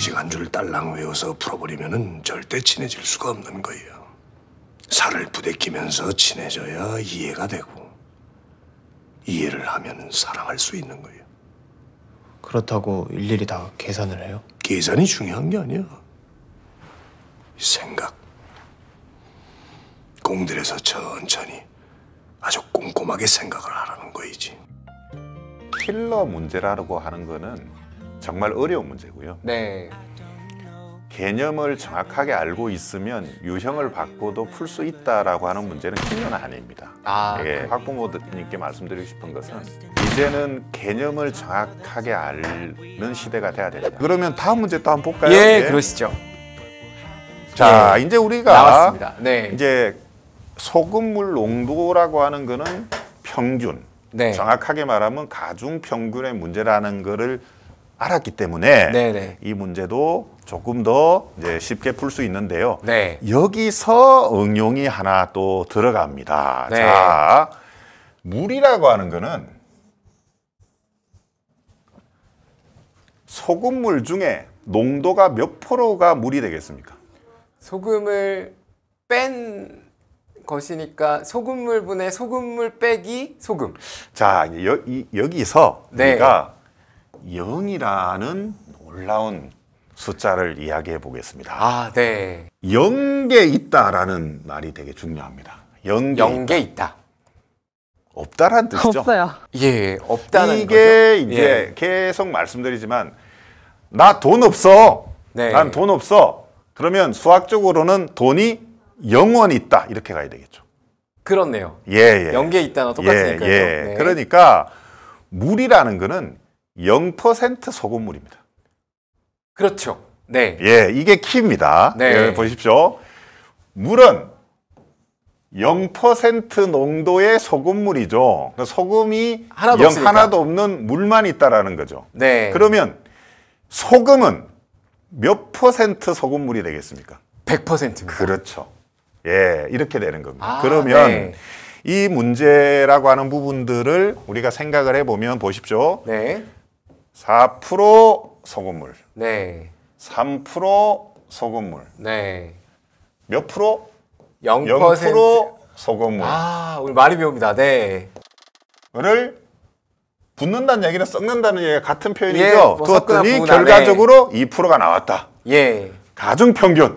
공식 한줄 딸랑 외워서 풀어버리면 절대 친해질 수가 없는 거예요. 살을 부대끼면서 친해져야 이해가 되고 이해를 하면 사랑할 수 있는 거예요. 그렇다고 일일이 다 계산을 해요? 계산이 중요한 게 아니야. 생각. 공들에서 천천히 아주 꼼꼼하게 생각을 하라는 거이지. 킬러 문제라고 하는 거는 정말 어려운 문제고요. 네. 개념을 정확하게 알고 있으면 유형을 바꿔도 풀 수 있다라고 하는 문제는 기존 아닙니다. 아, 예, 학부모님께 말씀드리고 싶은 것은 이제는 개념을 정확하게 아는 시대가 돼야 된다. 그러면 다음 문제 또 한번 볼까요? 예, 예. 그러시죠. 자, 네. 이제 우리가 나왔습니다. 네. 이제 소금물 농도라고 하는 거는 평균. 네. 정확하게 말하면 가중 평균의 문제라는 거를 알았기 때문에 네네. 이 문제도 조금 더 이제 쉽게 풀 수 있는데요. 네. 여기서 응용이 하나 또 들어갑니다. 네. 자, 물이라고 하는 거는 소금물 중에 농도가 몇 프로가 물이 되겠습니까? 소금을 뺀 것이니까 소금물 분의 소금물 빼기 소금. 자, 여, 이, 여기서 네. 우리가 0이라는 놀라운 숫자를 이야기해 보겠습니다. 아, 네. 0개 있다라는 말이 되게 중요합니다. 0개, 0개 있다. 있다. 없다란 뜻이죠. 없어요. 예, 없다는 이게 거죠. 이제 예. 계속 말씀드리지만 나 돈 없어. 네. 난돈 없어. 그러면 수학적으로는 돈이 영원 있다 이렇게 가야 되겠죠. 그렇네요. 예, 예. 0개 있다나 똑같으니까요. 예, 예. 네. 그러니까 물이라는 거는 0% 소금물입니다. 그렇죠. 네. 예, 이게 키입니다. 네. 예, 보십시오. 물은 0% 농도의 소금물이죠. 그러니까 소금이 하나도, 하나도 없는 물만 있다라는 거죠. 네. 그러면 소금은 몇 퍼센트 소금물이 되겠습니까? 100%입니다. 그렇죠. 예, 이렇게 되는 겁니다. 아, 그러면 네. 이 문제라고 하는 부분들을 우리가 생각을 해보면 보십시오. 네. 4% 소금물. 네. 3% 소금물. 네. 몇 프로? 0%, 0% 소금물. 아, 오늘 많이 배웁니다. 네. 를 붓는다는 얘기는 썩는다는 얘기가 같은 표현이죠. 예, 뭐 두었더니 네. 결과적으로 네. 2%가 나왔다. 예. 가중 평균.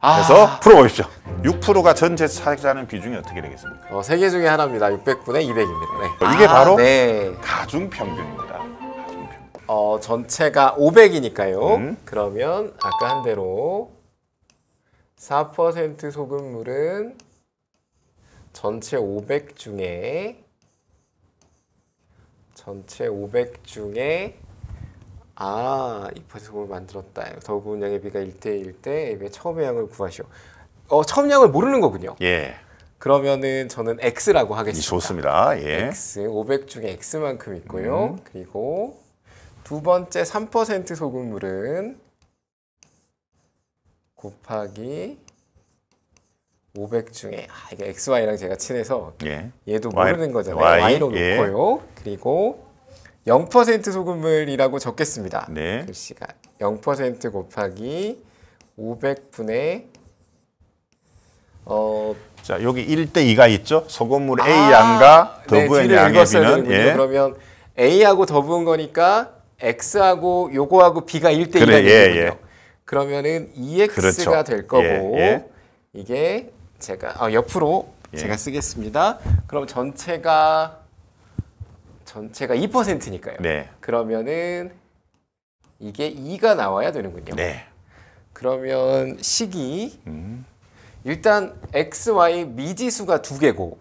아. 그래서 아. 풀어보십시오. 6%가 전체 차지하는 비중이 어떻게 되겠습니까? 어, 세 개 중에 하나입니다. 600분의 200입니다. 네. 이게 아, 바로 네. 가중 평균입니다. 어, 전체가 500이니까요. 음. 그러면 아까 한 대로 4% 소금물은 전체 500 중에 전체 500 중에 아, 2% 소금을 만들었다. 더 구운 양의 비가 1대1 때 앱의 처음 의 양을 구하시오. 어, 처음 양을 모르는 거군요. 예. 그러면은 저는 X라고 하겠습니다. 좋습니다. 예. X, 500 중에 X만큼 있고요. 음. 그리고 두 번째 3% 소금물은 곱하기 500 중에 아 이게 XY랑 제가 친해서 예. 얘도 모르는 거잖아요. Y, 로 예. 놓고요. 그리고 0% 소금물이라고 적겠습니다. 네. 글씨가 0% 곱하기 500분의 어. 자 여기 1대 2가 있죠. 소금물 아, A 양과 더부은 네, 양의 비는 예. 그러면 A하고 더부은 거니까 x하고 요거하고 b가 1대 그래, 1이거든요. 예, 예. 그러면은 2x가 그렇죠. 될 거고 예, 예. 이게 제가 아, 옆으로 예. 제가 쓰겠습니다. 그럼 전체가 전체가 2%니까요. 네. 그러면은 이게 2가 나와야 되는군요. 네. 그러면 식이 음. 일단 x, y 미지수가 두 개고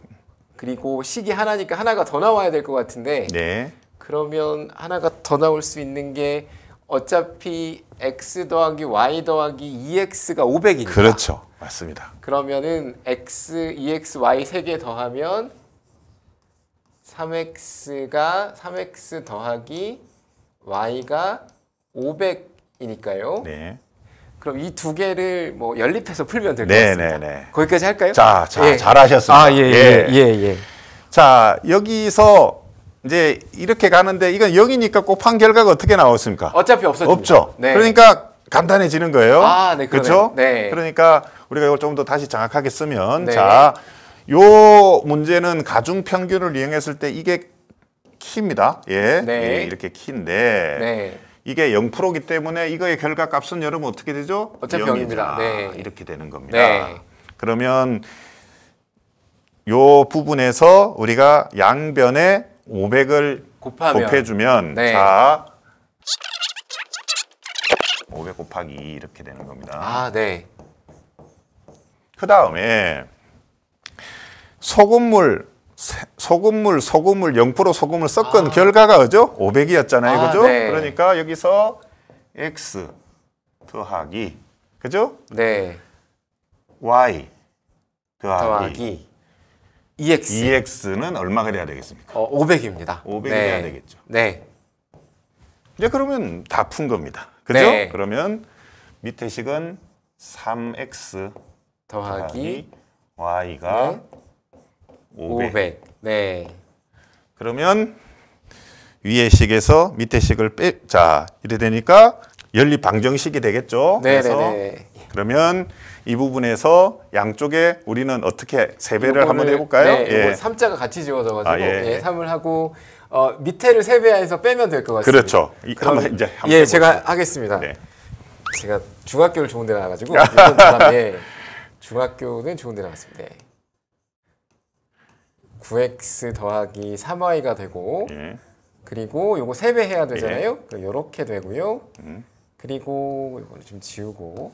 그리고 식이 하나니까 하나가 더 나와야 될 것 같은데 네. 그러면 하나가 더 나올 수 있는 게 어차피 x 더하기 y 더하기 2x가 e 500이니까. 그렇죠. 맞습니다. 그러면은 x, 2x, e y 세 개 더하면 3x가 3x 더하기 y가 500이니까요. 네. 그럼 이 두 개를 뭐 연립해서 풀면 될것 네, 같습니다. 네네네. 네. 거기까지 할까요? 자, 자 예. 잘하셨습니다. 아, 예, 예, 예, 예. 예. 자, 여기서 이제 이렇게 가는데 이건 0이니까 곱한 결과가 어떻게 나왔습니까? 어차피 없어집니다. 없죠. 네. 그러니까 간단해지는 거예요. 아, 네, 그렇죠? 네. 그러니까 우리가 이걸 좀 더 다시 정확하게 쓰면 네. 자, 요 문제는 가중 평균을 이용했을 때 이게 키입니다. 예. 네. 예, 이렇게 키인데 네. 이게 0%이기 때문에 이거의 결과 값은 여러분 어떻게 되죠? 어차피 0입니다. 네. 이렇게 되는 겁니다. 네. 그러면 요 부분에서 우리가 양변의 500을 곱하면. 곱해주면 네. 자, 500 곱하기 2 이렇게 되는 겁니다. 아, 네. 그 다음에 소금물 소금물 소금물 0% 소금을 섞은 아. 결과가 그죠? 500이었잖아요. 아, 그죠? 네. 그러니까 여기서 x 더하기 그죠? 네. y 더하기, 더하기. EX. EX는 얼마가 돼야 되겠습니까? 어, 500입니다. 500이 네. 돼야 되겠죠. 네. 이제 그러면 다 푼 겁니다. 그죠? 네. 그러면 밑에 식은 3x 더하기, 더하기 y가 네. 500. 500. 네. 그러면 위의 식에서 밑에 식을 빼. 자, 이래 되니까 연립 방정식이 되겠죠. 네, 네 그래서 네, 네. 그러면 이 부분에서 양쪽에 우리는 어떻게 세배를 한번 해볼까요? 네, 예. 3자가 같이 지워져가지고 아, 예. 예, 3을 하고 어, 밑에를 세배해서 빼면 될 것 같습니다. 그렇죠. 이, 그럼, 한번 이제 한번 예, 해보죠. 제가 하겠습니다. 네. 제가 중학교를 좋은 데 나가지고 그다에 예, 중학교는 좋은 데 나갔습니다. 네. 예. 9x 더하기 3y가 되고 예. 그리고 요거 세배해야 되잖아요. 예. 그러니까 요렇게 되고요. 음. 그리고 이거를 좀 지우고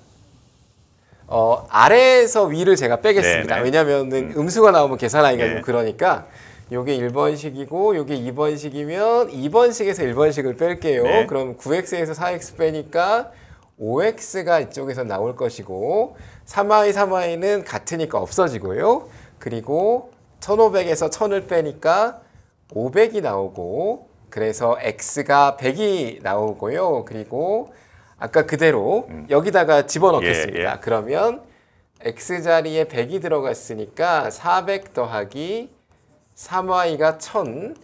어, 아래에서 위를 제가 빼겠습니다. 네, 네. 왜냐면은 하 음. 음수가 나오면 계산하기가 네. 좀 그러니까 요게 1번식이고 요게 2번식이면 2번식에서 1번식을 뺄게요. 네. 그럼 9x에서 4x 빼니까 5x가 이쪽에서 나올 것이고 3 y 3 y 는 같으니까 없어지고요. 그리고 1500에서 1000을 빼니까 500이 나오고 그래서 x가 100이 나오고요. 그리고 아까 그대로 음. 여기다가 집어넣겠습니다. 예, 예. 그러면 x 자리에 100이 들어갔으니까 400 더하기 3y가 1000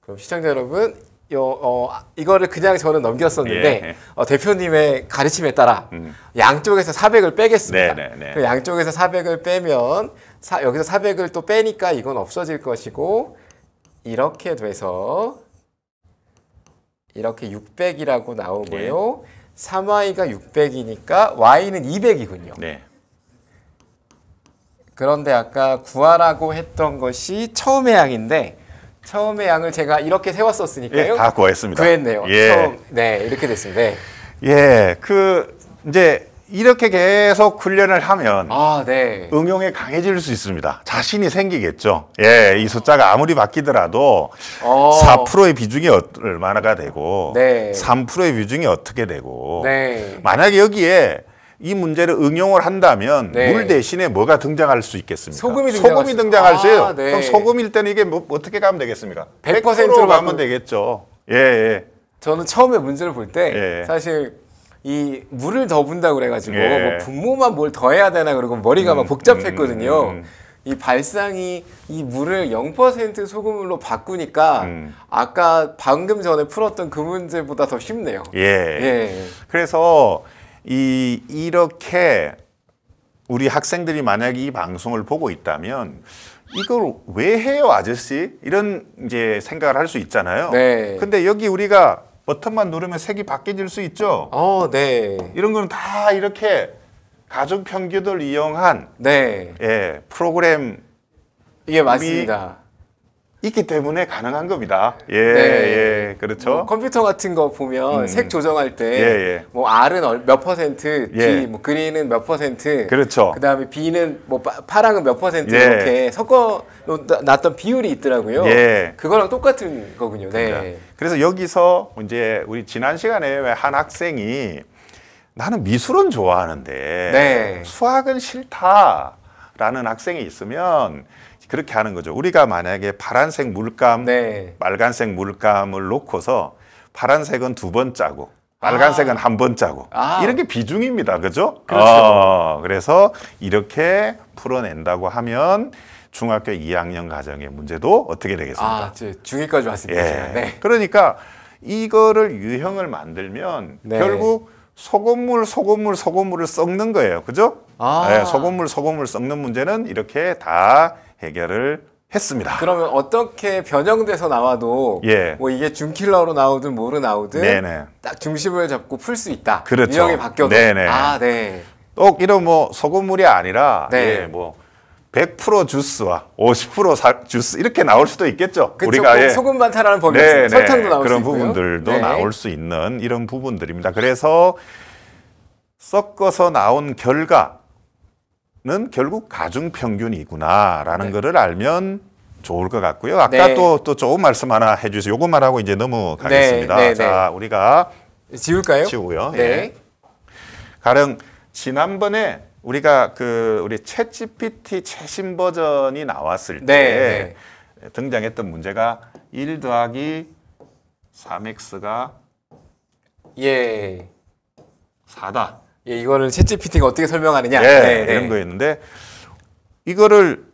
그럼 시청자 여러분 요, 어, 이거를 그냥 저는 넘겼었는데 예. 예. 어, 대표님의 가르침에 따라 음. 양쪽에서 400을 빼겠습니다. 네, 네, 네. 양쪽에서 400을 빼면 사, 여기서 400을 또 빼니까 이건 없어질 것이고 이렇게 돼서 이렇게 600이라고 나오고요. 네. 3y가 600이니까 y는 200이군요. 네. 그런데 아까 구하라고 했던 것이 처음의 양인데 처음의 양을 제가 이렇게 세웠었으니까요. 예, 다 구했습니다. 구했네요. 예. 처음, 네, 이렇게 됐습니다. 네. 예, 그 이제 이렇게 계속 훈련을 하면 아, 네. 응용에 강해질 수 있습니다. 자신이 생기겠죠. 예, 이 숫자가 아무리 바뀌더라도 어. 4%의 비중이 얼마나가 되고 네. 3%의 비중이 어떻게 되고 네. 만약에 여기에 이 문제를 응용을 한다면 네. 물 대신에 뭐가 등장할 수 있겠습니까? 소금이, 소금이 등장할 수 있어요. 아, 네. 그럼 소금일 때는 이게 뭐 어떻게 가면 되겠습니까? 100%로 100% 가면 되겠죠. 예, 예. 저는 처음에 문제를 볼때 예. 사실 이 물을 더 분다 고 그래가지고 예. 뭐 분모만 뭘 더해야 되나 그러고 머리가 음, 막 복잡했거든요. 음, 음. 이 발상이 이 물을 0%소금으로 바꾸니까 음. 아까 방금 전에 풀었던 그 문제보다 더 쉽네요. 예. 예. 그래서 이 이렇게 우리 학생들이 만약 이 방송을 보고 있다면 이걸 왜 해요 아저씨 이런 이제 생각을 할 수 있잖아요. 네. 근데 여기 우리가 버튼만 누르면 색이 바뀌질 수 있죠. 어, 네. 이런 거는 다 이렇게 가족 평균을 이용한 네. 예, 프로그램 이게 맞습니다. 있기 때문에 가능한 겁니다. 예, 네. 예, 그렇죠. 뭐 컴퓨터 같은 거 보면 음. 색 조정할 때, 예, 예. 뭐 R은 몇 퍼센트, 예. G, 뭐 그린은 몇 퍼센트, 그렇죠. 그 다음에 B는 뭐 파랑은 몇 퍼센트 예. 이렇게 섞어 놨던 비율이 있더라고요. 예. 그거랑 똑같은 거군요. 네. 그러니까. 그래서 여기서 이제 우리 지난 시간에 한 학생이 나는 미술은 좋아하는데 네. 수학은 싫다라는 학생이 있으면 그렇게 하는 거죠. 우리가 만약에 파란색 물감, 네. 빨간색 물감을 놓고서 파란색은 두 번 짜고 빨간색은 아. 한번 짜고 아. 이런 게 비중입니다. 그죠? 그렇죠. 어, 그래서 이렇게 풀어낸다고 하면 중학교 2학년 가정의 문제도 어떻게 되겠습니까? 아, 중위까지 왔습니다. 예. 네. 그러니까 이거를 유형을 만들면 네. 결국 소금물, 소금물, 소금물을 썩는 거예요. 그죠? 아. 예, 소금물, 소금물 썩는 문제는 이렇게 다 해결을 했습니다. 그러면 어떻게 변형돼서 나와도 예. 뭐 이게 중킬러로 나오든 뭐로 나오든 네네. 딱 중심을 잡고 풀 수 있다. 그렇죠. 유형이 바뀌어도 네네. 아 네. 똑 이런 뭐 소금물이 아니라 네. 예, 뭐100% 주스와 50% 사, 주스 이렇게 나올 수도 있겠죠. 그쵸, 우리가 예, 소금 반타라는 범위 설탕도 나올 수 있고요. 부분들도 네. 나올 수 있는 이런 부분들입니다. 그래서 섞어서 나온 결과 는 결국 가중 평균이구나라는 네. 거를 알면 좋을 것 같고요. 네. 아까 네. 또, 또 좋은 말씀 하나 해주세요. 요것만 하고 이제 넘어가겠습니다. 네, 네, 네, 자, 우리가 지울까요? 지우고요. 네. 예. 가령 지난번에 우리가 그 우리 챗GPT 최신 버전이 나왔을 때 등장했던 문제가 1 더하기 3x가 예. 4다. 예, 이거를 챗 g 피 t 가 어떻게 설명하느냐 예, 네, 네. 이런 네. 거였는데 이거를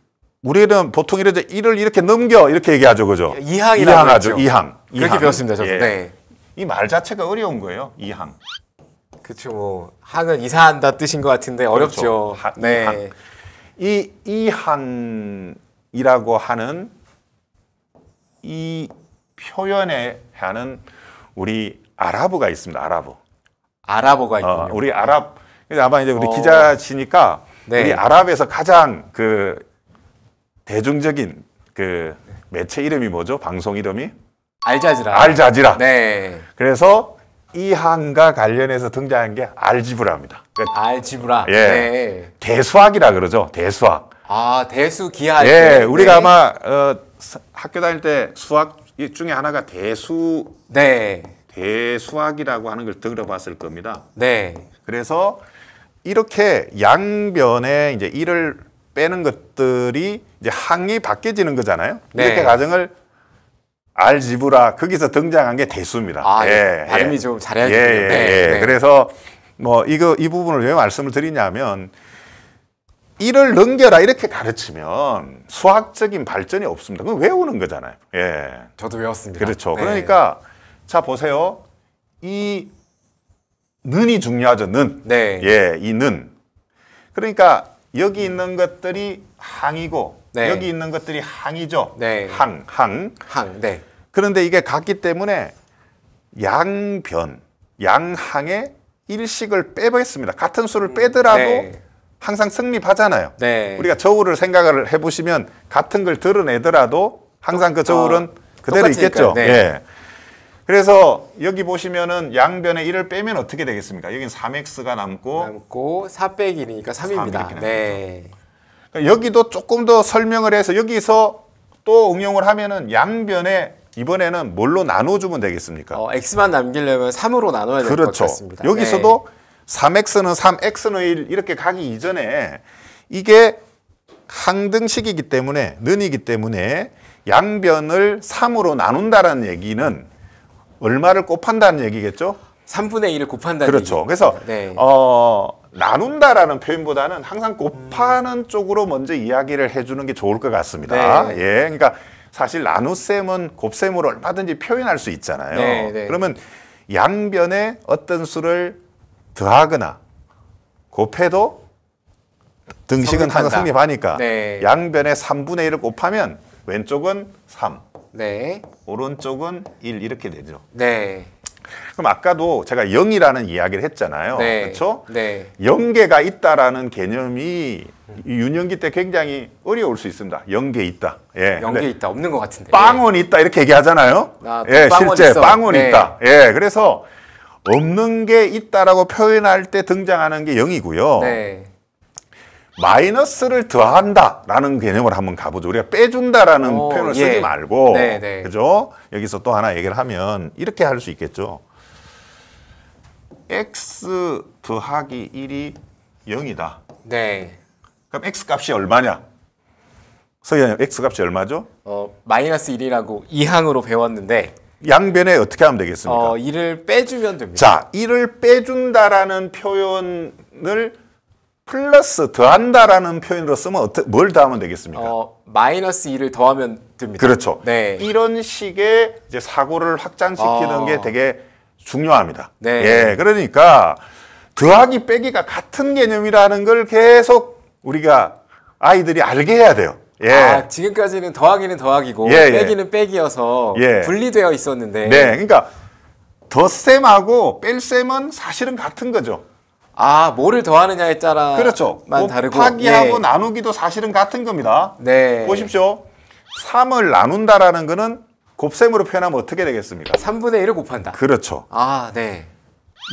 우리는 보통 이래서 이를 이렇게 넘겨 이렇게 얘기하죠, 그죠? 예, 이항이라고 이항하죠, 그 이항. 이렇게 이항. 배웠습니다, 저도. 예. 네. 이 말 자체가 어려운 거예요, 이항. 그렇죠. 뭐 항은 이사한다 뜻인 것 같은데 그렇죠. 어렵죠. 그렇죠. 하, 네. 이 이항이라고 하는 이 표현에 하는 우리 아랍어가 있습니다. 아랍어. 아랍어가 어, 있군요. 어, 우리 아랍 아마 이제 우리 어. 기자시니까 네. 우리 아랍에서 가장 그 대중적인 그 매체 이름이 뭐죠? 방송 이름이 알자지라. 알자지라. 네. 그래서 이 항과 관련해서 등장한 게 알지브라입니다. 그러니까 알지브라. 예. 네. 대수학이라 그러죠. 대수학. 아, 대수 기하. 예. 때. 우리가 네. 아마 어, 학교 다닐 때 수학 중에 하나가 대수 네. 대수학이라고 하는 걸 들어봤을 겁니다. 네. 그래서 이렇게 양변에 이제 이를 빼는 것들이 이제 항이 바뀌어지는 거잖아요. 네. 이렇게 가정을 알지브라 거기서 등장한 게 대수입니다. 아, 예, 예. 발음이 예. 좀잘해야겠네 예, 네, 네. 그래서 뭐 이거 이 부분을 왜 말씀을 드리냐면 이를 넘겨라 이렇게 가르치면 수학적인 발전이 없습니다. 그건 외우는 거잖아요. 예. 저도 외웠습니다. 그렇죠. 네. 그러니까 자, 보세요. 이 는이 중요하죠, 는. 네. 예, 이 는. 그러니까 여기 있는 것들이 항이고 네. 여기 있는 것들이 항이죠. 네. 항, 항. 항, 네. 그런데 이게 같기 때문에 양변, 양항의 일식을 빼보겠습니다. 같은 수를 빼더라도 네. 항상 성립하잖아요. 네. 우리가 저울을 생각을 해보시면 같은 걸 드러내더라도 항상 그 저울은 어, 그대로 있겠죠. 네. 예. 그래서 여기 보시면은 양변에 1을 빼면 어떻게 되겠습니까? 여긴 3x가 남고 남고 4 빼기 1이니까 3입니다. 네. 그러니까 여기도 조금 더 설명을 해서 여기서 또 응용을 하면은 양변에 이번에는 뭘로 나눠주면 되겠습니까? 어, x만 남기려면 3으로 나눠야 될것 그렇죠. 같습니다. 여기서도 네. 3x는 3, x는 1 이렇게 가기 이전에 이게 항등식이기 때문에 는이기 때문에 양변을 3으로 나눈다라는 얘기는 얼마를 곱한다는 얘기겠죠? 3분의 1을 곱한다는 그렇죠. 얘기. 그래서 네. 어, 나눈다라는 표현보다는 항상 곱하는 음. 쪽으로 먼저 이야기를 해주는 게 좋을 것 같습니다. 네. 예, 그러니까 사실 나눗셈은 곱셈으로 얼마든지 표현할 수 있잖아요. 네, 네. 그러면 양변에 어떤 수를 더하거나 곱해도 등식은 항상 성립하니까 네. 양변에 3분의 1을 곱하면 왼쪽은 3, 네. 오른쪽은 1 이렇게 되죠. 네. 그럼 아까도 제가 0이라는 이야기를 했잖아요. 네. 그렇죠? 네. 연계가 있다라는 개념이 유년기 때 굉장히 어려울 수 있습니다. 연계 있다. 예. 연계 있다. 없는 것 같은데. 빵원 네. 있다. 이렇게 얘기하잖아요. 아, 예, 빵원 실제 빵원 네. 있다. 예. 그래서 없는 게 있다라고 표현할 때 등장하는 게 0이고요. 네. 마이너스를 더한다라는 개념을 한번 가보죠. 우리가 빼준다라는 오, 어, 표현을 예. 쓰지 말고 네네. 네. 그죠? 여기서 또 하나 얘기를 하면 이렇게 할 수 있겠죠. x 더하기 1이 0이다. 네. 그럼 x 값이 얼마냐? 서현이 x 값이 얼마죠? 어, 마이너스 1이라고 이항으로 배웠는데 양변에 어떻게 하면 되겠습니까? 어, 1을 빼주면 됩니다. 자, 1을 빼준다라는 표현을 플러스 더한다라는 표현으로 쓰면 어떠, 뭘 더하면 되겠습니까? 어, 마이너스 2를 더하면 됩니다. 그렇죠. 네. 이런 식의 이제 사고를 확장시키는 어... 게 되게 중요합니다. 네. 예, 그러니까 더하기 빼기가 같은 개념이라는 걸 계속 우리가 아이들이 알게 해야 돼요. 예. 아, 지금까지는 더하기는 더하기고 예, 예. 빼기는 빼기여서 예. 분리되어 있었는데. 네, 그러니까 더셈하고 뺄셈은 사실은 같은 거죠. 아, 뭐를 더하느냐에 따라 그렇죠. 뭐 다르고 파기하고 예. 나누기도 사실은 같은 겁니다. 네. 보십시오. 3을 나눈다라는 거는 곱셈으로 표현하면 어떻게 되겠습니까? 3분의 1을 곱한다. 그렇죠. 아, 네.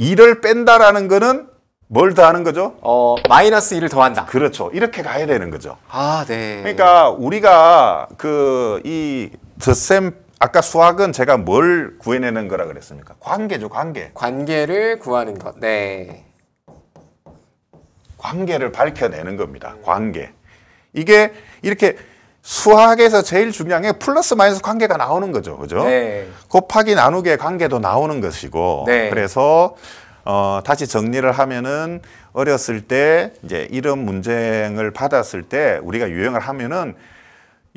2를 뺀다라는 거는 뭘 더하는 거죠? 어, 마이너스 1을 더한다. 그렇죠. 이렇게 가야 되는 거죠. 아, 네. 그러니까 우리가 그이 덧셈 아까 수학은 제가 뭘 구해내는 거라 그랬습니까? 관계죠, 관계. 관계를 구하는 것. 네. 관계를 밝혀내는 겁니다. 관계. 이게 이렇게 수학에서 제일 중요한 게 플러스 마이너스 관계가 나오는 거죠. 그죠? 네. 곱하기 나누기의 관계도 나오는 것이고. 네. 그래서 어, 다시 정리를 하면은 어렸을 때 이제 이런 문제를 받았을 때 우리가 유형을 하면은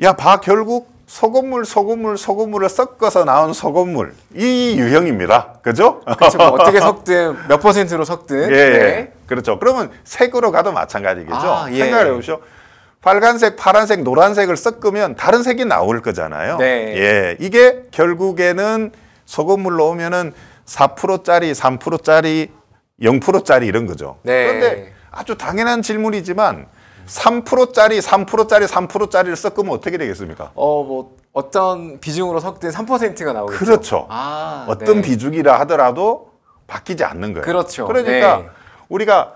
야, 봐, 결국 소금물, 소금물, 소금물을 섞어서 나온 소금물. 이 유형입니다. 그죠? 그렇죠. 뭐 어떻게 섞든, 몇 퍼센트로 섞든. 예, 예. 네. 그렇죠. 그러면 색으로 가도 마찬가지겠죠. 아, 예. 생각을 해보시오. 빨간색, 파란색, 노란색을 섞으면 다른 색이 나올 거잖아요. 네. 예. 이게 결국에는 소금물 넣으면은 4%짜리, 3%짜리, 0%짜리 이런 거죠. 네. 그런데 아주 당연한 질문이지만 3%짜리, 3%짜리, 3%짜리를 섞으면 어떻게 되겠습니까? 어, 뭐 어떤 비중으로 섞든 3%가 나오겠죠. 그렇죠. 아, 어떤 네. 비중이라 하더라도 바뀌지 않는 거예요. 그렇죠. 그러니까 네. 우리가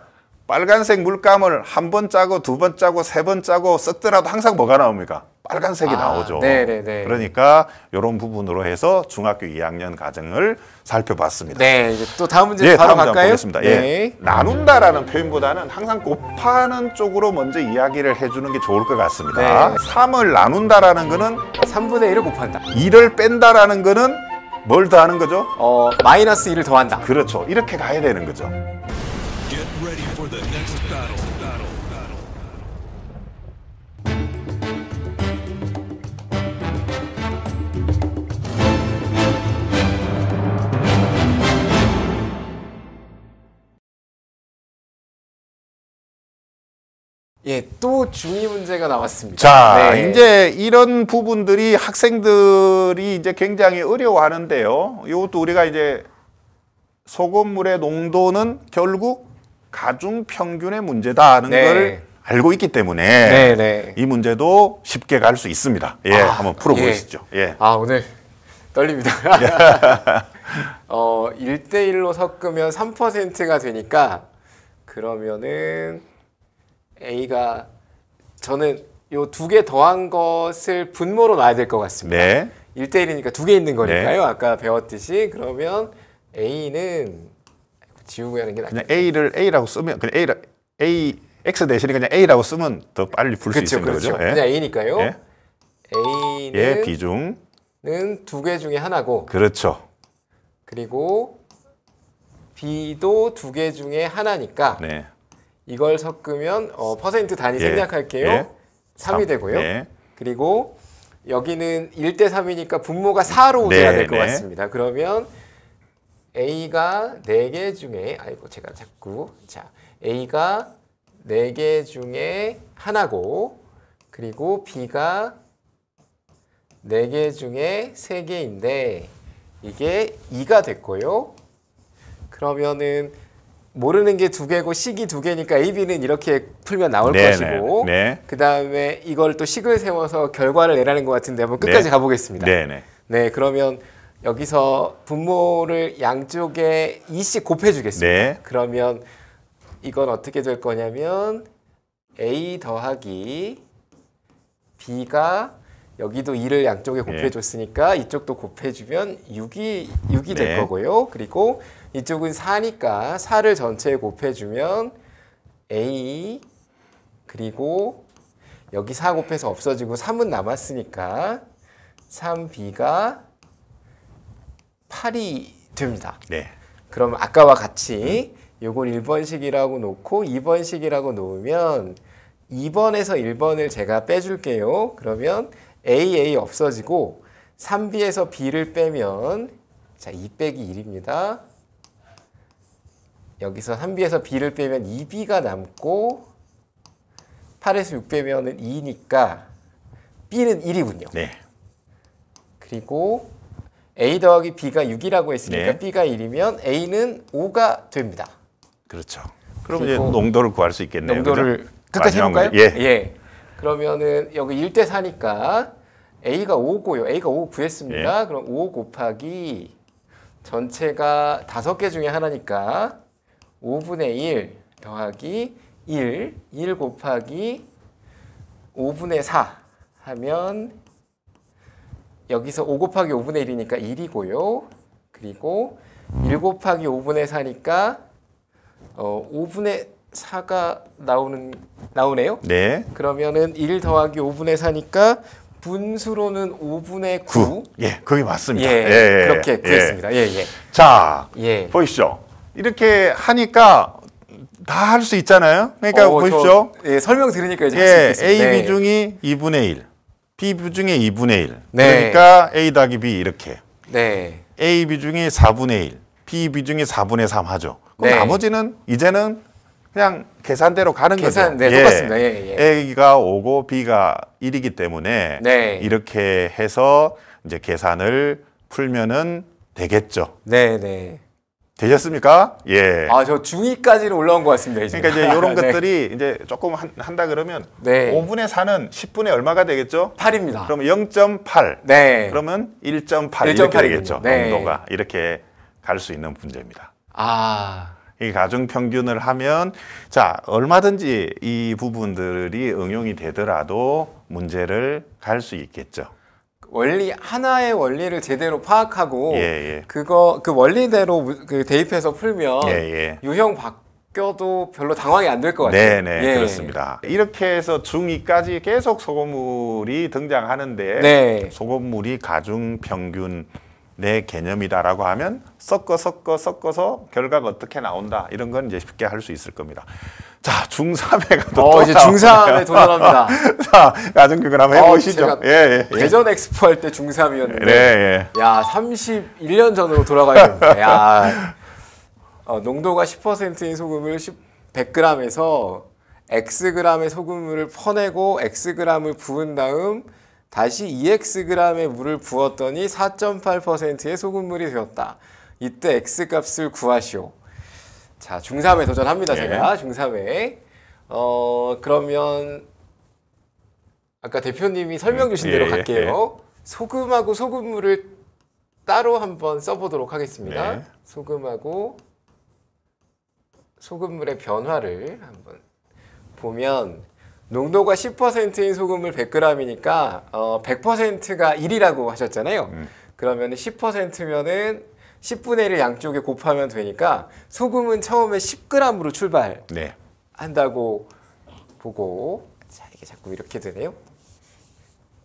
빨간색 물감을 한 번 짜고 두 번 짜고 세 번 짜고 썼더라도 항상 뭐가 나옵니까? 빨간색이 아, 나오죠. 네네네. 네, 네. 그러니까 이런 부분으로 해서 중학교 2학년 과정을 살펴봤습니다. 네, 또 다음 문제 예, 바로 갈까요? 예. 네. 예, 나눈다라는 표현보다는 항상 곱하는 쪽으로 먼저 이야기를 해주는 게 좋을 것 같습니다. 네. 3을 나눈다라는 거는 3분의 1을 곱한다. 2를 뺀다라는 거는 뭘 더하는 거죠? 어, 마이너스 1을 더한다. 그렇죠. 이렇게 가야 되는 거죠. 예, 또 중위 문제가 나왔습니다. 자, 네. 이제 이런 부분들이 학생들이 이제 굉장히 어려워하는데요. 이것도 우리가 이제 소금물의 농도는 결국 가중 평균의 문제다는 네. 걸 알고 있기 때문에 네네. 네. 이 문제도 쉽게 갈 수 있습니다. 예, 아, 한번 풀어보시죠. 예. 예. 아, 오늘 떨립니다. 어, 1대1로 섞으면 3%가 되니까 그러면은 A가 저는 요두개 더한 것을 분모로 놔야 될 것 같습니다. 네. 1대1이니까 두 개 있는 거니까요. 네. 아까 배웠듯이 그러면 A는 지우고 하는 게 낫겠죠. 그냥 A를 A라고 쓰면 그냥 A라, A X 대신에 그냥 A라고 쓰면 더 빨리 풀 수 있는 그렇죠. 거죠. 예. 그냥 A니까요. 예. A는 예, 비중은 두 개 중에 하나고. 그렇죠. 그리고 B도 두 개 중에 하나니까. 네. 이걸 섞으면 어, 퍼센트 단위 예. 생략할게요. 예. 3이 되고요. 네. 그리고 여기는 1대 3이니까 분모가 4로 네, 돼야 될것 네. 같습니다. 그러면 A가 4개 중에 아이고 제가 자꾸 자 A가 4개 중에 하나고 그리고 B가 4개 중에 3개인데 이게 2가 됐고요. 그러면은 모르는 게 두 개고 식이 두 개니까 AB는 이렇게 풀면 나올 네, 네 것이고 네, 네. 그다음에 이걸 또 식을 세워서 결과를 내라는 것 같은데 한번 끝까지 네. 가보겠습니다. 네, 네, 그러면 여기서 분모를 양쪽에 이씩 곱해주겠습니다. 그러면 이건 어떻게 될 거냐면 A 더하기 B가 여기도 2를 양쪽에 곱해줬으니까 이쪽도 곱해주면 6이 6이 될 거고요. 그리고 이쪽은 4니까 4를 전체에 곱해주면 A 그리고 여기 4 곱해서 없어지고 3은 남았으니까 3B가 8이 됩니다. 네. 그럼 아까와 같이 요건 1번식이라고 놓고 2번식이라고 놓으면 2번에서 1번을 제가 빼줄게요. 그러면 AA 없어지고 3B에서 B를 빼면 자, 2 빼기 1입니다. 여기서 3b에서 b를 빼면 2b가 남고 8에서 6 빼면 2니까 b는 1이군요. 네. 그리고 a 더하기 b가 6이라고 했으니까 네. b가 1이면 a는 5가 됩니다. 그렇죠. 그럼 이제 농도를 구할 수 있겠네요. 농도를 끝까지 해볼까요? 예. 예. 그러면은 여기 1대 4니까 a가 5고요. a가 5 구했습니다. 예. 그럼 5 곱하기 전체가 5개 중에 하나니까 5분의 1 더하기 1, 1 곱하기 5분의 4 하면 여기서 5 곱하기 5분의 1이니까 1이고요. 그리고 1 곱하기 5분의 4니까 어, 5분의 4가 나오는, 나오네요. 네. 그러면은 1 더하기 5분의 4니까 분수로는 5분의 9. 9. 예, 그게 맞습니다. 예, 예, 예 그렇게 예. 구했습니다. 예, 예. 자, 예. 보이시죠? 이렇게 하니까 다 할 수 있잖아요. 그러니까 어, 보십시오. 저, 예, 설명 들으니까 이제 예, A 비중이 2분의 1, B 비중의 2분의 1. 네. 그러니까 A 더하기 B 이렇게. 네. A 비중이 4분의 1, B 비중이 4분의 3 하죠. 그럼 네. 나머지는 이제는 그냥 계산대로 가는 계산, 거죠. 네, 예. 똑같습니다. 예, 예. A가 5고 B가 1이기 때문에 네. 이렇게 해서 이제 계산을 풀면은 되겠죠. 네, 네. 되셨습니까? 예. 아, 저 중위까지는 올라온 것 같습니다. 이제. 그러니까 이제 이런 네. 것들이 이제 조금 한, 한다 그러면 네. 5분의 4는 10분의 얼마가 되겠죠? 8입니다. 그러면 0.8. 네. 그러면 1.8, 1.8 이렇게 되겠죠. 네. 온도가 이렇게 갈 수 있는 문제입니다. 아. 이 가중 평균을 하면 자, 얼마든지 이 부분들이 응용이 되더라도 문제를 갈 수 있겠죠. 원리 하나의 원리를 제대로 파악하고 예, 예. 그거 그 원리대로 그 대입해서 풀면 예, 예, 유형 바뀌어도 별로 당황이 안 될 것 같아요. 네, 네, 예. 그렇습니다. 이렇게 해서 중위까지 계속 소금물이 등장하는데 네. 소금물이 가중 평균 내 개념이다라고 하면 섞어 섞어 섞어서 결과가 어떻게 나온다 이런 건 이제 쉽게 할 수 있을 겁니다. 자 중3회가 또 어, 이제 중3회 도전합니다. 자 가정교육을 한번 어, 해보시죠. 어, 예, 예, 대전 엑스포 할 때 중3이었는데 네, 예. 야 31년 전으로 돌아가야겠네. 야 어, 농도가 10%인 소금을 10, 100g에서 xg의 소금물을 퍼내고 xg을 부은 다음 다시 2xg의 물을 부었더니 4.8%의 소금물이 되었다. 이때 x값을 구하시오. 자, 중3에 도전합니다, 예. 제가. 중3에. 어, 그러면 아까 대표님이 설명 주신 음, 예, 대로 예. 갈게요. 예, 소금하고 소금물을 따로 한번 써보도록 하겠습니다. 네. 소금하고 소금물의 변화를 한번 보면 농도가 10%인 소금을 100g이니까 어, 100%가 1이라고 하셨잖아요. 음. 그러면 10%면은 10분의 1을 양쪽에 곱하면 되니까 소금은 처음에 10g으로 출발한다고 네. 보고 자 이게 자꾸 이렇게 되네요.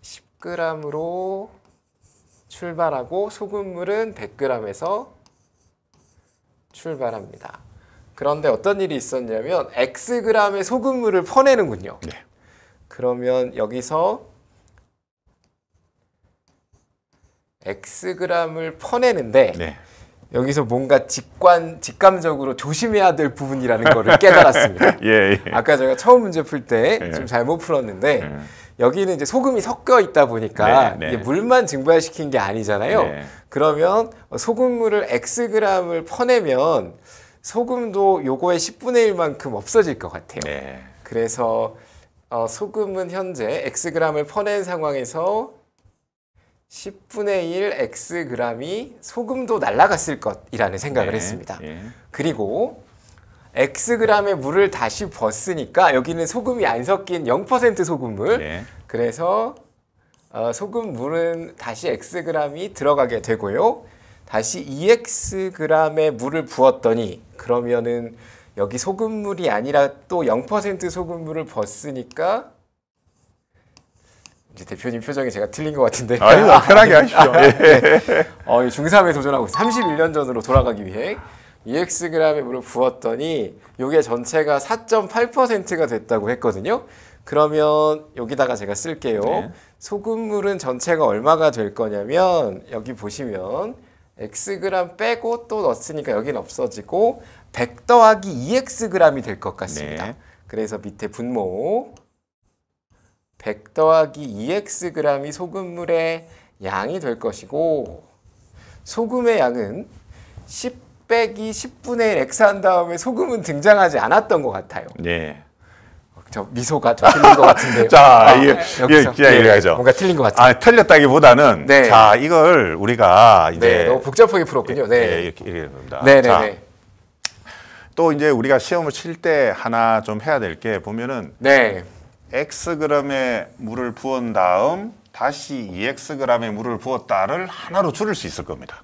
10g으로 출발하고 소금물은 100g에서 출발합니다. 그런데 어떤 일이 있었냐면 Xg의 소금물을 퍼내는군요. 네. 그러면 여기서 Xg을 퍼내는데 네. 여기서 뭔가 직관 직감적으로 조심해야 될 부분이라는 거를 깨달았습니다. 예, 예. 아까 제가 처음 문제 풀 때좀 예. 잘못 풀었는데 예. 여기는 이제 소금이 섞여 있다 보니까 네, 네. 물만 증발시킨 게 아니잖아요. 네. 그러면 소금물을 Xg을 퍼내면 소금도 요거의 10분의 1만큼 없어질 것 같아요. 네. 그래서 어, 소금은 현재 x 램을 퍼낸 상황에서 10분의 1 x 램이 소금도 날라갔을 것이라는 생각을 네. 했습니다. 네. 그리고 x 램의 물을 다시 벗으니까 여기는 소금이 안 섞인 0% 소금물 네. 그래서 어, 소금 물은 다시 x 램이 들어가게 되고요. 다시 2 x 램의 물을 부었더니 그러면은 여기 소금물이 아니라 또 0% 소금물을 벗으니까 이제 대표님 표정이 제가 틀린 것 같은데. 아, 아니요, 편하게 하십시오. 아, 네. 예. 어, 중3에 도전하고 31년 전으로 돌아가기 위해 EX그램에 물을 부었더니 이게 전체가 4.8%가 됐다고 했거든요. 그러면 여기다가 제가 쓸게요. 네. 소금물은 전체가 얼마가 될 거냐면 여기 보시면 xg 빼고 또 넣었으니까 여기는 없어지고 100 더하기 2xg이 될 것 같습니다. 네. 그래서 밑에 분모 100 더하기 2xg이 소금물의 양이 될 것이고 소금의 양은 10 빼기 10분의 1 x 한 다음에 소금은 등장하지 않았던 것 같아요. 네. 저 미소가 좀 틀린 것 같은데요. 자, 아, 예, 예, 예, 이래야죠. 뭔가 틀린 것 같아요. 아, 틀렸다기보다는 네. 자, 이걸 우리가 이제 네, 너무 복잡하게 풀었군요. 예, 네, 예, 이렇게 이렇게 됩니다. 네, 네, 네, 또 이제 우리가 시험을 칠 때 하나 좀 해야 될 게 보면은 네. x 그램의 물을 부은 다음 다시 2x 그램의 물을 부었다를 하나로 줄일 수 있을 겁니다.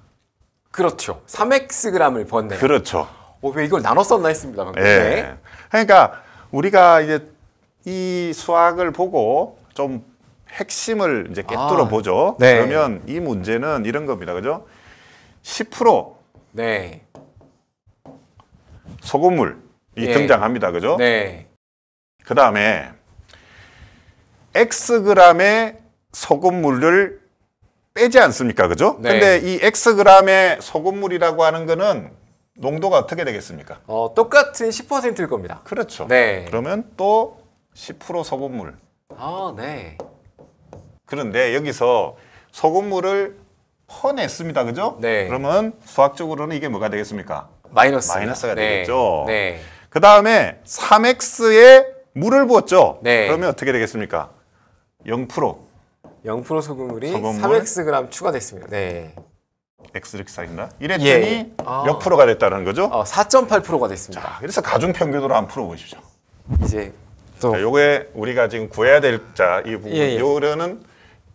그렇죠. 3x 그램을 부었네요. 그렇죠. 어, 왜 이걸 나눴었나 했습니다. 방금. 예. 네. 그러니까 우리가 이제 이 수학을 보고 좀 핵심을 이제 꿰뚫어 아. 보죠. 아, 네. 그러면 이 문제는 이런 겁니다. 그죠? 10% 네. 소금물이 예. 등장합니다. 그죠? 네. 그 다음에 Xg의 소금물을 빼지 않습니까? 그죠? 네. 근데 이 Xg의 소금물이라고 하는 거는 농도가 어떻게 되겠습니까? 어, 똑같은 10%일 겁니다. 그렇죠. 네. 그러면 또10% 소금물. 아, 네. 그런데 여기서 소금물을 퍼냈습니다. 그죠? 네. 그러면 수학적으로는 이게 뭐가 되겠습니까? 마이너스. 마이너스가 네. 되겠죠. 네. 그 다음에 3x에 물을 부었죠. 네. 그러면 어떻게 되겠습니까? 0%. 0% 소금물이 소금물. 3x g 추가됐습니다. 네. X 이렇게 쌓인다 이랬더니 예. 아. 몇 프로가 됐다는 거죠? 어, 4.8%가 됐습니다. 자, 그래서 가중 평균으로 한번 풀어 보십시오. 이제 또 그렇죠. 자, 요게 우리가 지금 구해야 될 자 이 부분 예, 예. 요거는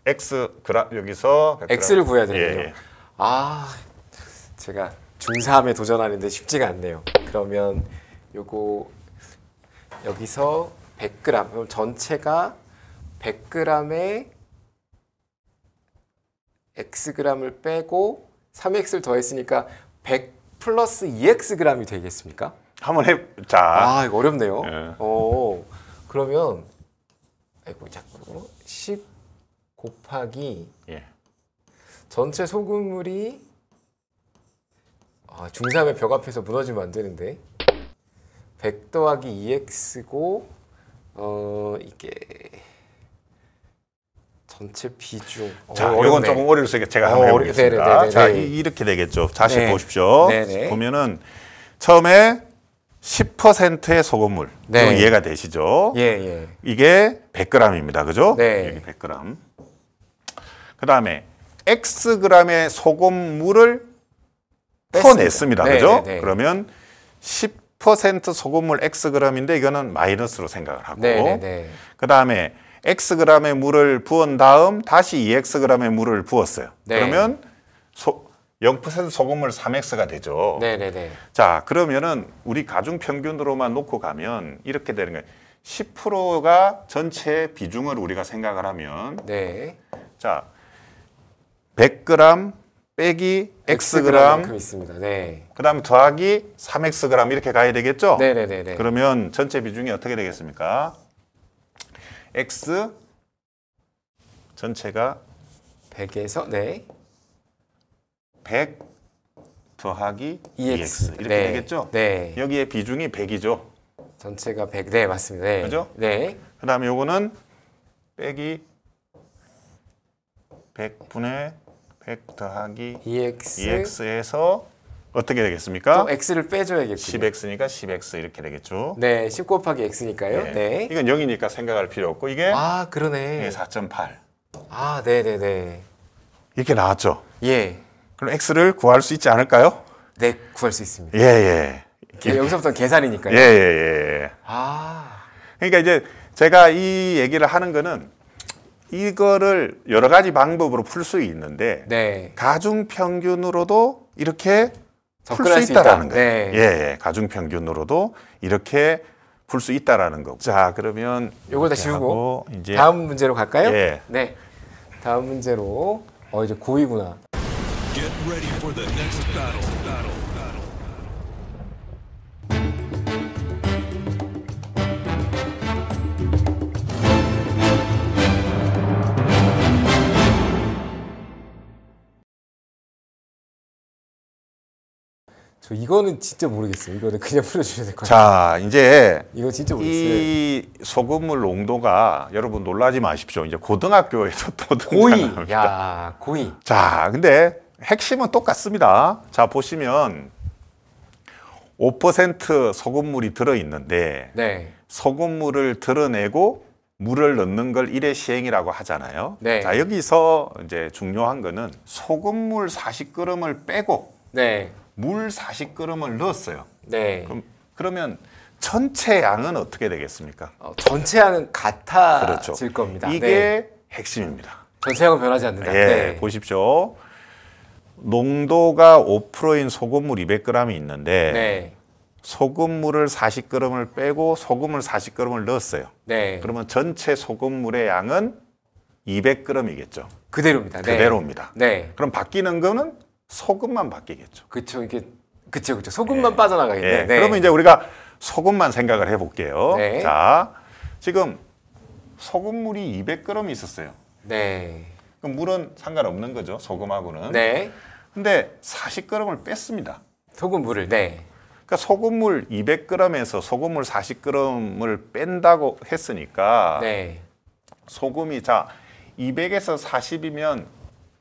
x 그라 여기서 x를 구해야 되는거예요아 예. 제가 중3에 도전하는데 쉽지가 않네요. 그러면 요거 여기서 100g 그럼 전체가 100g에 xg을 빼고 3x를 더했으니까 100 플러스 2xg이 되겠습니까? 한번 해. 자. 아 이거 어렵네요. 어. 예. 그러면 아이고 자꾸 10 곱하기 예. 전체 소금물이 아, 중3의 벽 앞에서 무너지면 안 되는데 100 더하기 2x고 어 이게 전체 비중 어, 자 어, 이건 조금 어려울 수 있게 제가 어, 한번 해보겠습니다 네, 네, 네, 자 이, 렇게 되겠죠 자 다시 네. 보십시오 네네. 보면은 처음에 10%의 소금물. 네. 이해가 되시죠? 예, 예. 이게 100g입니다. 그죠? 네. 여기 100g. 그다음에 xg의 소금물을 뺐습니다. 퍼냈습니다. 네, 그죠? 네, 네. 그러면 10% 소금물 xg인데 이거는 마이너스로 생각을 하고 네, 네, 네. 그다음에 xg의 물을 부은 다음 다시 2xg의 물을 부었어요. 그러면 소, 0% 소금을 3x가 되죠. 네네네. 자, 그러면은 우리 가중 평균으로만 놓고 가면 이렇게 되는 거예요. 10%가 전체 비중을 우리가 생각을 하면 네. 자, 100g 빼기 xg 있습니다. 네. 그다음에 더하기 3xg 이렇게 가야 되겠죠? 네네네. 그러면 전체 비중이 어떻게 되겠습니까? x 전체가 100에서 네. 100 더하기 EX, e 이렇게 네. 되겠죠? 네. 여기에 비중이 100이죠. 전체가 100. 네, 맞습니다. 네. 그죠? 네. 그다음에 요거는 빼기 100분의 100 더하기 EX. EX에서 어떻게 되겠습니까? 또 x를 빼줘야겠군 10x니까 10x 이렇게 되겠죠. 네, 10 곱하기 x니까요. 네. 네. 이건 0이니까 생각할 필요 없고 이게 아, 그러 네, 4.8. 아, 네, 네, 네. 이렇게 나왔죠. 예. 그럼 x를 구할 수 있지 않을까요? 네, 구할 수 있습니다. 예, 예. 예 여기서부터 계산이니까요. 예, 예, 예, 예. 아. 그러니까 이제 제가 이 얘기를 하는 거는 이거를 여러 가지 방법으로 풀 수 있는데 네. 가중 평균으로도 이렇게 풀 수 있다라는 있다. 거예요. 네. 예, 예. 가중 평균으로도 이렇게 풀 수 있다라는 거. 자, 그러면 요걸 다 지우고 이제 다음 문제로 갈까요? 예. 네. 다음 문제로 어 이제 고이구나. Get ready for the next battle. battle. 저 이거는 진짜 모르겠어요. 이거는 그냥 풀어주셔야 될것 같아요. 자, 이제 이거 진짜 모르겠어요. 이 소금물 농도가 여러분 놀라지 마십시오. 이제 고등학교에서 또 고이, 등장합니다. 야, 고이. 자, 근데 핵심은 똑같습니다. 자, 보시면 5% 소금물이 들어있는데 네. 소금물을 드러내고 물을 넣는 걸 1회 시행이라고 하잖아요. 네. 자, 여기서 이제 중요한 거는 소금물 40g을 빼고 네. 물 40g을 넣었어요. 네. 그럼, 그러면 전체 양은 어떻게 되겠습니까? 어, 전체 양은 같아질 그렇죠. 겁니다. 이게 네. 핵심입니다. 전체 양은 변하지 않는다. 예, 네. 보십시오. 농도가 5%인 소금물 200g이 있는데 네. 소금물을 40g을 빼고 소금을 40g을 넣었어요. 네. 그러면 전체 소금물의 양은 200g이겠죠. 그대로입니다. 네. 그대로입니다. 네. 그럼 바뀌는 거는 소금만 바뀌겠죠. 그렇죠. 이게 그렇죠. 그렇죠. 소금만 예. 빠져나가겠네. 예. 네. 그러면 이제 우리가 소금만 생각을 해 볼게요. 네. 자. 지금 소금물이 200g 있었어요. 네. 그럼 물은 상관없는 거죠. 소금하고는. 네. 근데 40g을 뺐습니다. 소금물을 네. 그러니까 소금물 200g에서 소금물 40g을 뺀다고 했으니까 네. 소금이 자 200에서 40이면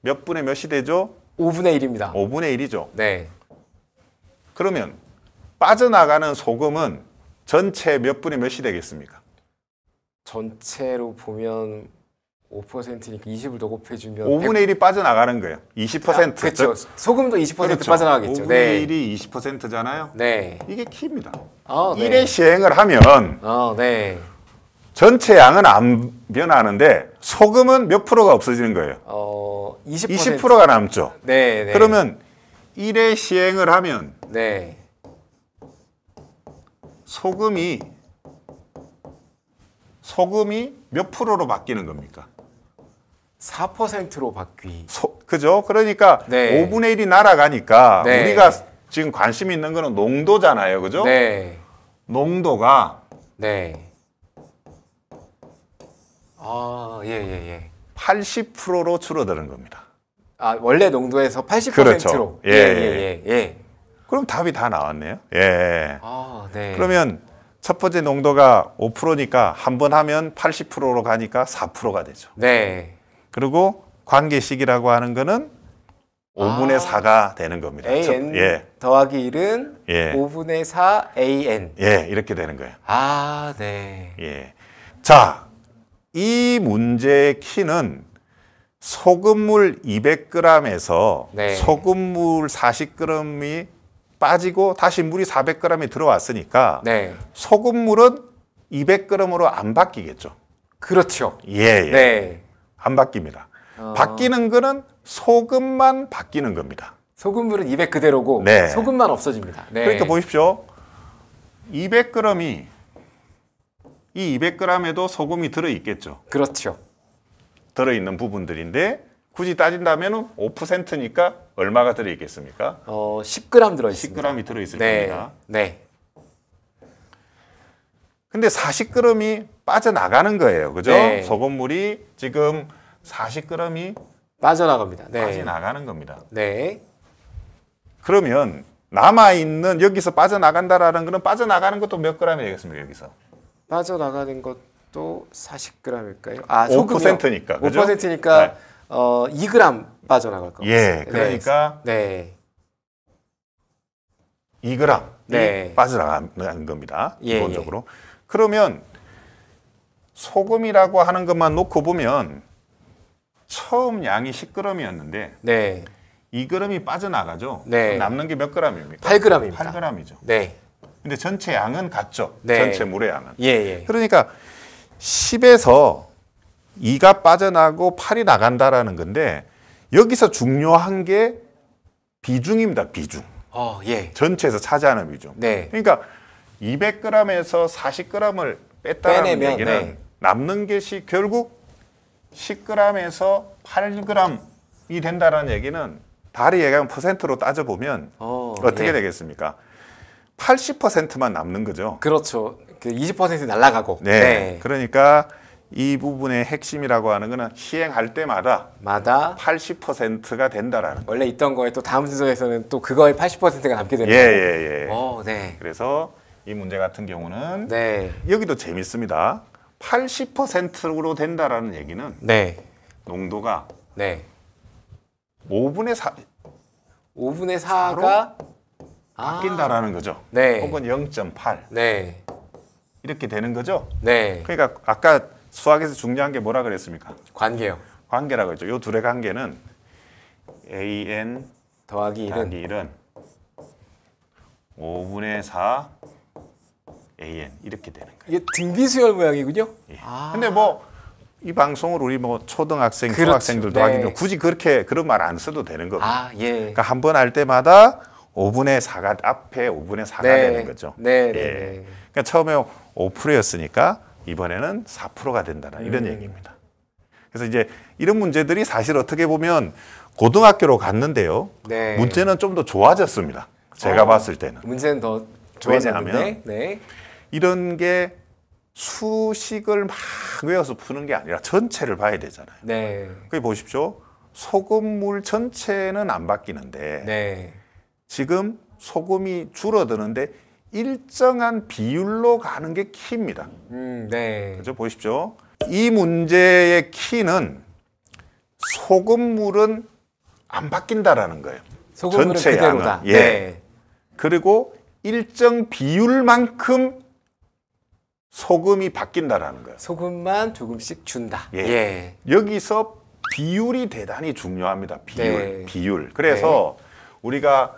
몇 분의 몇이 되죠? 5분의 1입니다. 5분의 1이죠. 네. 그러면 빠져나가는 소금은 전체 몇 분의 몇이 되겠습니까? 전체로 보면 5%니까 20을 더 곱해주면 5분의 1이 빠져나가는 거예요. 20%. 아, 그렇죠. 소금도 20% 그렇죠. 빠져나가겠죠. 5분의 네. 1이 20%잖아요. 네. 이게 키입니다. 어, 네. 1회 시행을 하면 어, 네. 전체 양은 안 변하는데 소금은 몇 프로가 없어지는 거예요? 어, 20%. 20%가 남죠. 네, 네. 그러면 1회 시행을 하면 네. 소금이 소금이 몇 프로로 바뀌는 겁니까? 4%로 바뀌. 소, 그죠? 그러니까 네. 5분의 1이 날아가니까 네. 우리가 지금 관심 있는 거는 농도잖아요. 그죠? 네. 농도가 네. 아, 예, 예, 예. 80%로 줄어드는 겁니다. 아, 원래 농도에서 80%로. 그렇죠. 예 예, 예, 예, 예, 예. 그럼 답이 다 나왔네요. 예. 아, 네. 그러면 첫 번째 농도가 5%니까 한 번 하면 80%로 가니까 4%가 되죠. 네. 그리고 관계식이라고 하는 거는 5분의 아. 4가 되는 겁니다. AN 예. 더하기 1은 예. 5분의 4 AN. 예, 이렇게 되는 거예요. 아, 네. 예. 자, 이 문제의 키는 소금물 200g에서 네. 소금물 40g이 빠지고 다시 물이 400g이 들어왔으니까 네. 소금물은 200g으로 안 바뀌겠죠. 그렇죠. 예. 예. 네. 안 바뀝니다. 어. 아. 바뀌는 거는 소금만 바뀌는 겁니다. 소금물은 200 그대로고 네. 소금만 없어집니다. 네. 그러니까 보십시오. 200g이 이 200g에도 소금이 들어 있겠죠. 그렇죠. 들어 있는 부분들인데 굳이 따진다면 5%니까 얼마가 들어 있겠습니까? 어, 10g 들어 있습니다. 10g이 들어 있을 네. 겁니다. 네. 근데 40g이 빠져나가는 거예요. 그죠? 네. 소금물이 지금 40g이 빠져나갑니다. 네. 빠져나가는 겁니다. 네. 그러면 남아있는 여기서 빠져나간다라는 거는 빠져나가는 것도 몇 g이 되겠습니까? 여기서. 빠져나가는 것도 40g일까요? 아, 5%니까. 그죠? 5%니까 네. 어, 2g 빠져나갈 겁니다. 예. 네. 그러니까 네. 2g 네. 빠져나가는 겁니다. 예, 예. 기본적으로. 예. 그러면 소금이라고 하는 것만 놓고 보면 처음 양이 10g이었는데 네. 2g이 빠져나가죠. 네. 남는 게 몇 g입니까? 8g입니다. 8g이죠. 네. 근데 전체 양은 같죠. 네. 전체 물의 양은. 예, 예. 그러니까 10에서 2가 빠져나고 8이 나간다라는 건데 여기서 중요한 게 비중입니다. 비중. 어, 예. 전체에서 차지하는 비중. 네. 그러니까 200g에서 40g을 뺐다는 얘기는 네. 남는 것이 결국 10g에서 8g이 된다라는 얘기는 다리 얘기하면 퍼센트로 따져보면 어, 떻게 예. 되겠습니까? 80%만 남는 거죠. 그렇죠. 그20% 날라가고. 네. 네. 그러니까 이 부분의 핵심이라고 하는 거는 시행할 때마다 마다 80%가 된다라는 원래 있던 거에 또 다음 순서에서는 또 그거의 80%가 남게 되는 예, 거예요. 예, 예, 예. 네. 그래서 이 문제 같은 경우는 네. 여기도 재밌습니다. 80%로 된다라는 얘기는 네. 농도가 네. 5분의 4 5분의 4가 아. 바뀐다라는 아. 거죠. 네. 혹은 0.8. 네. 이렇게 되는 거죠. 네. 그러니까 아까 수학에서 중요한 게 뭐라 그랬습니까? 관계요. 관계라고 했죠. 요 둘의 관계는 an 더하기 1은 5분의 4 AN 이렇게 되는 거예요. 이게 등비수열 모양이군요. 예. 아. 근데 뭐 이 방송을 우리 뭐 초등학생, 렇 그렇죠. 중학생들도 하긴 좀 네. 굳이 그렇게 그런 말 안 써도 되는 거고. 아, 예. 그러니까 한번 할 때마다 5분의 4가 앞에 5분의 4가 네. 되는 거죠. 네. 네 예. 네. 그러니까 처음에 5%였으니까 이번에는 4%가 된다는 이런 음. 얘기입니다. 그래서 이제 이런 문제들이 사실 어떻게 보면 고등학교로 갔는데요. 네. 문제는 좀 더 좋아졌습니다. 제가 어, 봤을 때는. 문제는 더 좋아졌는데. 왜냐하면 네. 이런 게 수식을 막 외워서 푸는 게 아니라 전체를 봐야 되잖아요. 네. 그게 보십시오. 소금물 전체는 안 바뀌는데 네. 지금 소금이 줄어드는데 일정한 비율로 가는 게 키입니다. 음, 네. 그죠? 보십시오. 이 문제의 키는 소금물은 안 바뀐다라는 거예요. 소금물은 전체 그대로다. 양 예. 네. 그리고 일정 비율만큼 소금이 바뀐다라는 거예요. 소금만 조금씩 준다. 예. 예. 여기서 비율이 대단히 중요합니다. 비율, 네. 비율. 그래서 네. 우리가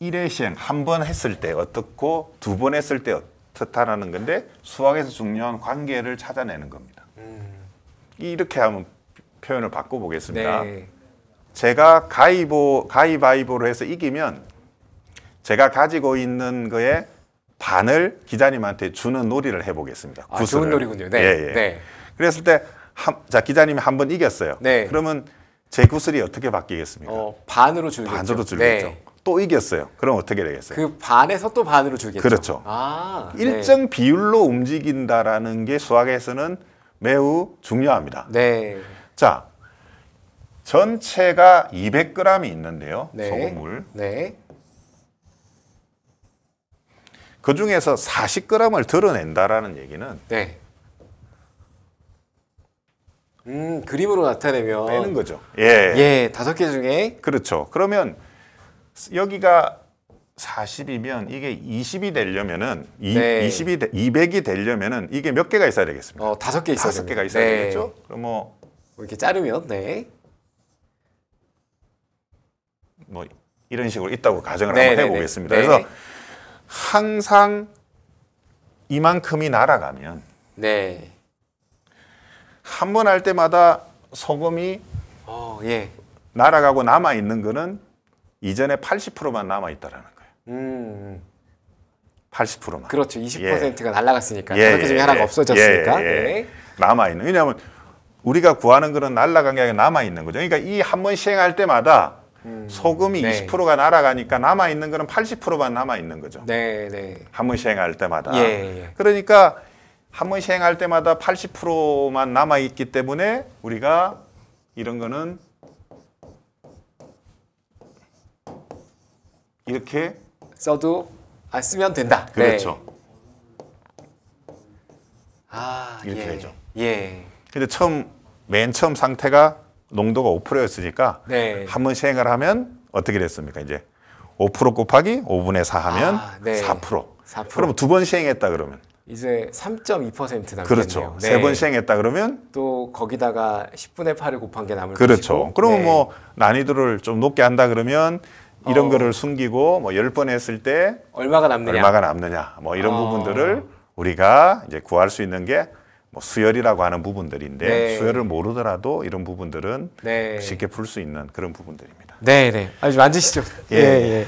이회 시행 한 번 했을 때 어떻고 두 번 했을 때 어떻다라는 건데 수학에서 중요한 관계를 찾아내는 겁니다. 음. 이렇게 한번 표현을 바꿔보겠습니다. 네. 제가 가위보, 가위바위보로 해서 이기면 제가 가지고 있는 거에 반을 기자님한테 주는 놀이를 해보겠습니다. 아, 구슬 좋은 놀이군요. 네. 예, 예. 네. 그랬을 때, 한, 자, 기자님이 한 번 이겼어요. 네. 그러면 제 구슬이 어떻게 바뀌겠습니까? 어, 반으로 줄겠죠. 반으로 줄겠죠. 네. 또 이겼어요. 그럼 어떻게 되겠어요? 그 반에서 또 반으로 줄겠죠. 그렇죠. 아, 네. 일정 네. 비율로 움직인다라는 게 수학에서는 매우 중요합니다. 네. 자, 전체가 200g이 있는데요. 네. 소금물. 네. 그 중에서 40g을 드러낸다라는 얘기는 네. 음, 그림으로 나타내면 빼는 거죠. 예. 예, 다섯 개 중에 그렇죠. 그러면 여기가 40이면 이게 20이 되려면은 네. 20이 되, 200이 되려면은 이게 몇 개가 있어야 되겠습니까? 어, 다섯 개 있어야 다섯 개가 있어야 네. 되겠죠. 그럼 뭐, 뭐 이렇게 자르면 네. 뭐 이런 식으로 있다고 가정을 네, 한번 네, 네. 해 보겠습니다. 네. 그래서 항상 이만큼이 날아가면 네. 한번 할 때마다 소금이 어, 예. 날아가고 남아 있는 거는 이전에 80%만 남아 있다라는 거예요. 음. 80%만. 그렇죠. 20%가 예. 날아갔으니까. 예, 그렇게 중에 예, 하나가 예. 없어졌으니까. 예, 예. 네. 남아 있는. 왜냐하면 우리가 구하는 거는 날아간 게 아니라 남아 있는 거죠. 그러니까 이 한 번 시행할 때마다 음. 소금이 네. 20%가 날아가니까 남아 있는 거는 80%만 남아 있는 거죠. 네, 네. 한번 시행할 때마다. 예, 예. 그러니까 한 번 시행할 때마다 80%만 남아 있기 때문에 우리가 이런 거는 이렇게 써도 안 아, 쓰면 된다. 네. 그렇죠. 네. 아, 이렇게 예. 되죠. 예. 근데 처음 맨 처음 상태가 농도가 5%였으니까 네. 한번 시행을 하면 어떻게 됐습니까? 이제 5% 곱하기 5분의 4 하면 아, 네. 4%. 4%. 그럼 두 번 시행했다 그러면 이제 3.2% 남겠네요. 그렇죠. 네. 세번 시행했다 그러면 또 거기다가 10분의 8을 곱한 게 남을 그렇죠. 것이고. 그러면 네. 뭐 난이도를 좀 높게 한다 그러면 이런 어. 거를 숨기고 뭐 10번 했을 때 얼마가 남느냐? 얼마가 남느냐? 뭐 이런 어. 부분들을 우리가 이제 구할 수 있는 게뭐 수열이라고 하는 부분들인데 네. 수열을 모르더라도 이런 부분들은 네. 쉽게 풀 수 있는 그런 부분들입니다. 네, 네. 아주 만지시죠. 예. 예, 예.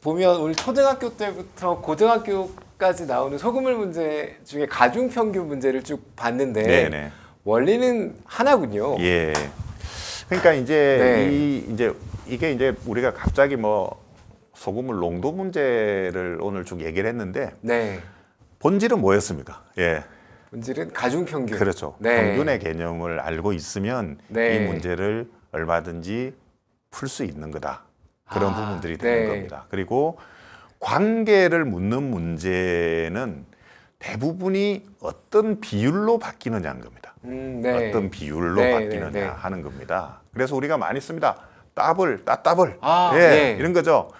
보면 우리 초등학교 때부터 고등학교까지 나오는 소금물 문제 중에 가중 평균 문제를 쭉 봤는데 네네. 네. 원리는 하나군요. 예. 그러니까 이제 네. 이 이제 이게 이제 우리가 갑자기 뭐 소금물 농도 문제를 오늘 쭉 얘기를 했는데 네. 본질은 뭐였습니까? 예. 본질은 가중 평균. 그렇죠. 네. 평균의 개념을 알고 있으면 네. 이 문제를 얼마든지 풀 수 있는 거다. 그런 아, 부분들이 되는 네. 겁니다. 그리고 관계를 묻는 문제는 대부분이 어떤 비율로 바뀌느냐는 겁니다. 음, 네. 어떤 비율로 네, 네, 바뀌느냐 하는 겁니다. 그래서 우리가 많이 씁니다. 따블, 따따블. 아, 예, 이런 거죠.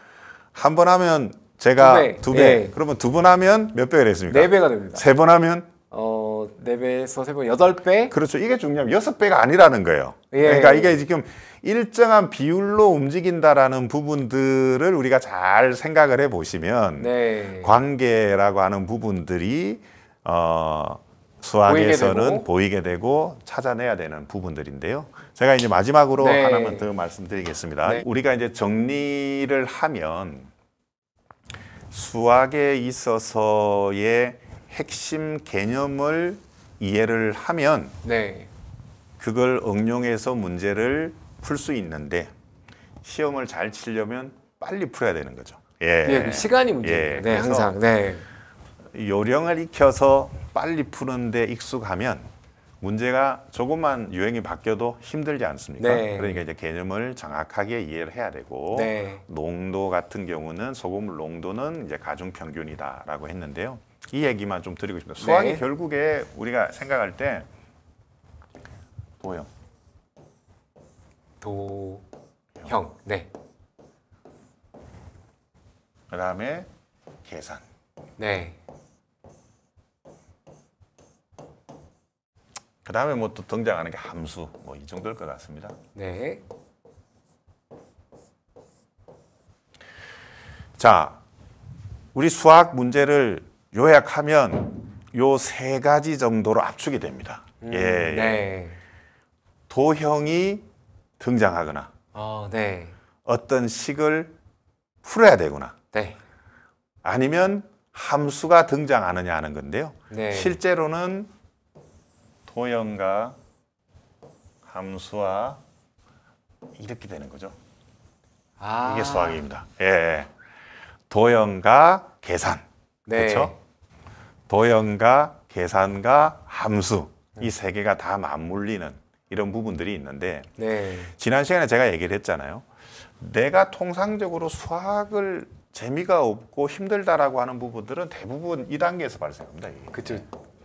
한 번 하면 제가 두 배. 두 배. 예. 그러면 두 번 하면 몇 배가 됐습니까? 네 배가 됩니다. 세 번 하면 뭐 4배에서 3배, 8배? 그렇죠. 이게 중요하면 6배가 아니라는 거예요. 예. 그러니까 이게 지금 일정한 비율로 움직인다라는 부분들을 우리가 잘 생각을 해 보시면 네. 관계라고 하는 부분들이 어 수학에서는 보이게 되고. 보이게 되고. 찾아내야 되는 부분들인데요. 제가 이제 마지막으로 네. 하나만 더 말씀드리겠습니다. 네. 우리가 이제 정리를 하면 수학에 있어서의 핵심 개념을 이해를 하면 네. 그걸 응용해서 문제를 풀 수 있는데 시험을 잘 치려면 빨리 풀어야 되는 거죠. 예. 예 시간이 문제예요. 예, 네, 항상. 네. 요령을 익혀서 빨리 푸는데 익숙하면 문제가 조금만 유행이 바뀌어도 힘들지 않습니까? 네. 그러니까 이제 개념을 정확하게 이해를 해야 되고 네. 농도 같은 경우는 소금물 농도는 이제 가중 평균이다라고 했는데요. 이 얘기만 좀 드리고 싶습니다. 수학이 네. 결국에 우리가 생각할 때 도형. 도형. 네. 그다음에 계산. 네. 그다음에 뭐 또 등장하는 게 함수 뭐 이 정도일 것 같습니다. 네. 자, 우리 수학 문제를 요약하면 요 세 가지 정도로 압축이 됩니다. 음, 예, 예. 네. 도형이 등장하거나 어, 네. 어떤 식을 풀어야 되거나 네. 아니면 함수가 등장하느냐 하는 건데요. 네. 실제로는 도형과 함수와 이렇게 되는 거죠. 아. 이게 수학입니다. 예. 예. 도형과 계산. 네. 그렇죠? 도형과 계산과 함수 이 세 개가 다 맞물리는 이런 부분들이 있는데 네. 지난 시간에 제가 얘기를 했잖아요. 내가 통상적으로 수학을 재미가 없고 힘들다라고 하는 부분들은 대부분 이 단계에서 발생합니다. 그죠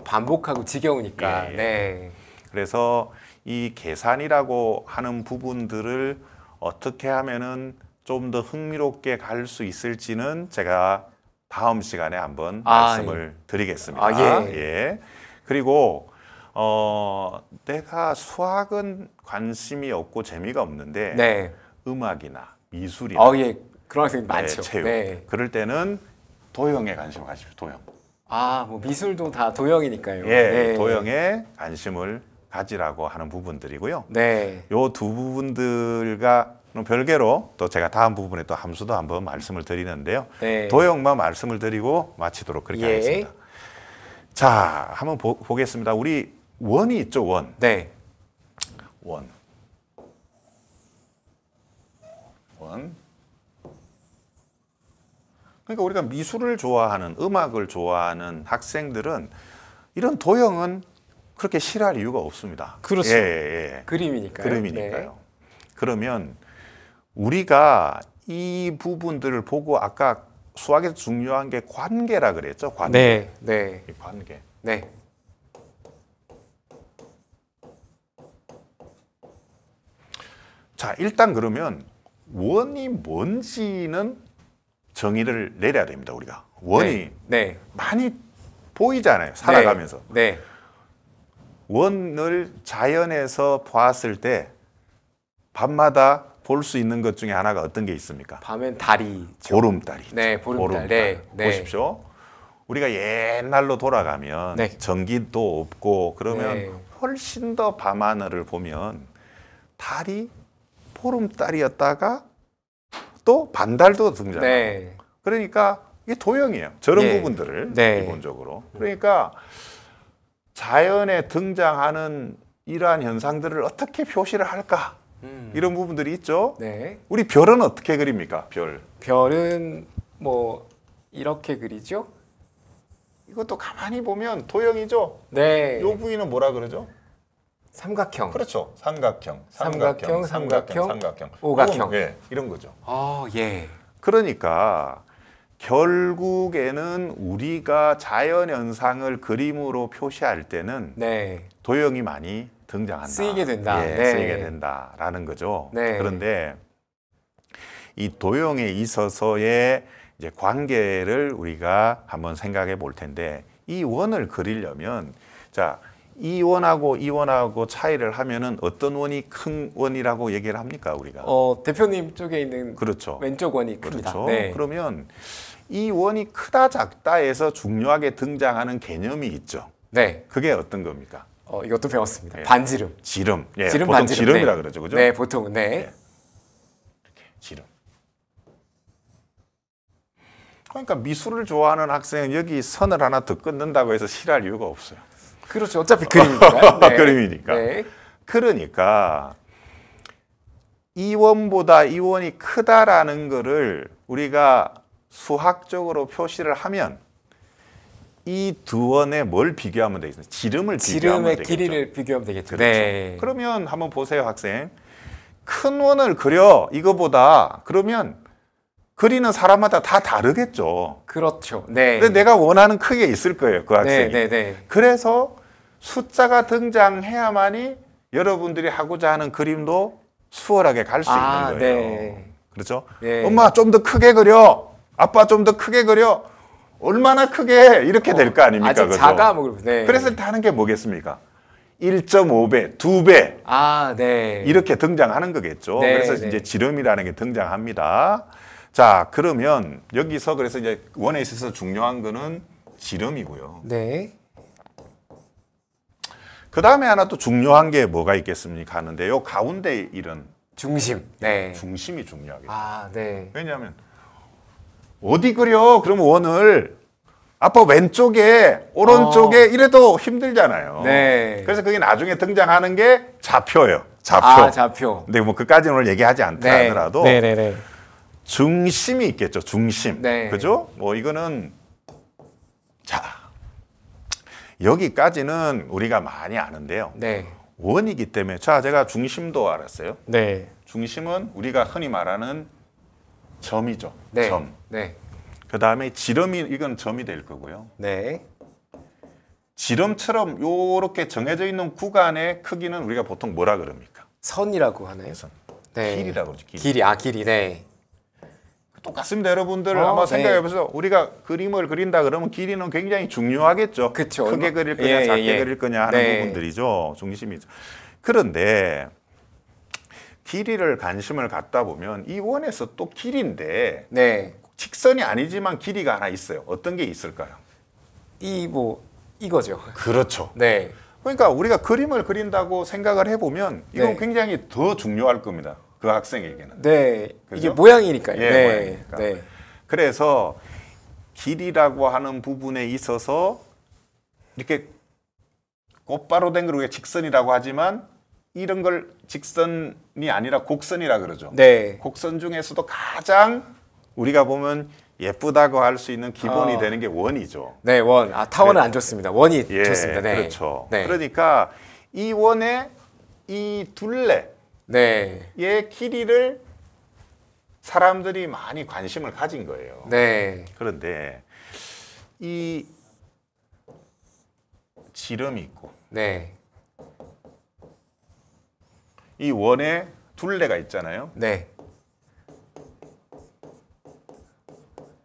반복하고 지겨우니까. 예. 네. 그래서 이 계산이라고 하는 부분들을 어떻게 하면은 좀 더 흥미롭게 갈 수 있을지는 제가 다음 시간에 한번 아, 말씀을 예. 드리겠습니다. 아, 예. 예. 그리고 어, 내가 수학은 관심이 없고 재미가 없는데 네. 음악이나 미술이나 아, 예. 그런 학생이 네, 많죠. 체육. 네. 그럴 때는 도형에 관심을 가십시오. 도형. 아, 뭐 미술도 다 도형이니까요. 예, 네. 도형에 관심을 가지라고 하는 부분들이고요. 네. 요 두 부분들과 그럼 별개로 또 제가 다음 부분에 또 함수도 한번 말씀을 드리는데요. 네. 도형만 말씀을 드리고 마치도록 그렇게 예. 하겠습니다. 자, 한번 보, 보겠습니다. 우리 원이 있죠, 원. 네. 원. 원. 그러니까 우리가 미술을 좋아하는, 음악을 좋아하는 학생들은 이런 도형은 그렇게 싫어할 이유가 없습니다. 그렇죠. 예, 예. 그림이니까요. 그림이니까요. 네. 그러면 우리가 이 부분들을 보고 아까 수학에서 중요한 게 관계라 그랬죠. 관계. 네. 네. 관계. 네. 자, 일단 그러면 원이 뭔지는 정의를 내려야 됩니다. 우리가 원이 네. 네. 많이 보이잖아요. 살아가면서. 네. 네. 원을 자연에서 봤을 때 밤마다 볼수 있는 것 중에 하나가 어떤 게 있습니까? 밤엔 달이 보름달이 네, 보름달. 보름달. 네, 네. 보십시오. 우리가 옛날로 돌아가면 네. 전기도 없고 그러면 네. 훨씬 더 밤하늘을 보면 달이 보름달이었다가 또 반달도 등장하고 네. 그러니까 이게 도형이에요. 저런 네. 부분들을 네. 기본적으로. 그러니까 자연에 등장하는 이러한 현상들을 어떻게 표시를 할까? 음. 이런 부분들이 있죠. 네. 우리 별은 어떻게 그립니까? 별. 별은 뭐 이렇게 그리죠. 이것도 가만히 보면 도형이죠. 네. 요 부위는 뭐라 그러죠? 삼각형. 그렇죠. 삼각형. 삼각형, 삼각형, 삼각형, 삼각형 오각형. 어, 예, 이런 거죠. 아, 예. 그러니까 결국에는 우리가 자연 현상을 그림으로 표시할 때는 네. 도형이 많이 등장한다. 쓰이게 된다. 예, 네. 쓰이게 된다라는 거죠. 네. 그런데 이 도용에 있어서의 이제 관계를 우리가 한번 생각해 볼 텐데 이 원을 그리려면 자이 원하고 이 원하고 차이를 하면은 어떤 원이 큰 원이라고 얘기를 합니까 우리가? 어 대표님 쪽에 있는 그렇죠 왼쪽 원이 큽니다. 그렇죠. 네. 그러면 이 원이 크다 작다에서 중요하게 등장하는 개념이 있죠. 네. 그게 어떤 겁니까? 어, 이것도 배웠습니다. 예. 반지름. 지름. 예, 지름 보통 반지름. 지름이라 네. 그러죠, 그죠? 네, 보통 네. 예. 이렇게 지름. 그러니까 미술을 좋아하는 학생은 여기 선을 하나 더 끊는다고 해서 싫어할 이유가 없어요. 그렇죠. 어차피 그림이니까. 어, 네. 그림이니까. 네. 그러니까 이원보다 이원이 크다라는 거를 우리가 수학적으로 표시를 하면 이두 원에 뭘 비교하면 되겠습니까? 지름을 비교하면 되겠죠. 비교하면 되겠죠. 그렇죠. 네. 그러면 한번 보세요, 학생. 큰 원을 그려 이거보다 그러면 그리는 사람마다 다 다르겠죠. 그렇죠. 네. 근데 내가 원하는 크게 있을 거예요, 그 학생이. 네, 네, 네. 그래서 숫자가 등장해야만이 여러분들이 하고자 하는 그림도 수월하게 갈수 아, 있는 거예요. 네. 그렇죠? 네. 엄마 좀 더 크게 그려. 아빠 좀 더 크게 그려. 얼마나 크게 이렇게 어, 될까 아닙니까? 아직 그죠? 작아 뭐 네. 그래서 하는 게 뭐겠습니까? 1.5배, 2배 아, 네. 이렇게 등장하는 거겠죠. 네, 그래서 네. 이제 지름이라는 게 등장합니다. 자, 그러면 여기서 그래서 이제 원에 있어서 중요한 거는 지름이고요. 네. 그 다음에 하나 또 중요한 게 뭐가 있겠습니까 하는데요. 가운데 일은 중심. 네. 중심이 중요하겠죠. 아, 네. 왜냐하면 어디 그려? 그럼 원을 아빠 왼쪽에 오른쪽에 어. 이래도 힘들잖아요. 네. 그래서 그게 나중에 등장하는 게 좌표예요. 좌표. 아, 좌표. 근데 뭐 그까지는 오늘 얘기하지 않다 네. 하더라도 네네네. 네, 네. 중심이 있겠죠. 중심. 네. 그죠? 뭐 이거는 자 여기까지는 우리가 많이 아는데요. 네. 원이기 때문에 자 제가 중심도 알았어요. 네. 중심은 우리가 흔히 말하는 점이죠. 네. 점. 네. 그 다음에 지름이 이건 점이 될 거고요. 네. 지름처럼 요렇게 정해져 있는 구간의 크기는 우리가 보통 뭐라 그럽니까? 선이라고 하나요? 네, 선. 네. 길이라고 그러죠. 길이. 길이. 아 길이. 네. 똑같습니다, 여러분들. 어, 아마 네. 생각해보세요. 우리가 그림을 그린다 그러면 길이는 굉장히 중요하겠죠. 그쵸. 크게 그릴 거냐, 예, 예 작게 예. 그릴 거냐 하는 네. 부분들이죠. 중심이죠. 그런데 길이를 관심을 갖다 보면 이 원에서 또 길인데 네. 직선이 아니지만 길이가 하나 있어요. 어떤 게 있을까요? 이뭐 이거죠. 그렇죠. 네. 그러니까 우리가 그림을 그린다고 생각을 해보면 이건 네. 굉장히 더 중요할 겁니다. 그 학생에게는. 네. 그죠? 이게 모양이니까요. 예, 네. 모양이니까. 네. 그래서 길이라고 하는 부분에 있어서 이렇게 곧바로 된걸 우리가 직선이라고 하지만 이런 걸 직선 이 아니라 곡선이라 그러죠. 네. 곡선 중에서도 가장 우리가 보면 예쁘다고 할 수 있는 기본이 어. 되는 게 원이죠. 네, 원. 아, 타원은 네. 안 좋습니다. 원이 예, 좋습니다. 네. 그렇죠. 네. 그러니까 이 원의 이 둘레의 네. 길이를 사람들이 많이 관심을 가진 거예요. 네. 그런데 이 지름이 있고 네. 이원의 둘레가 있잖아요. 네.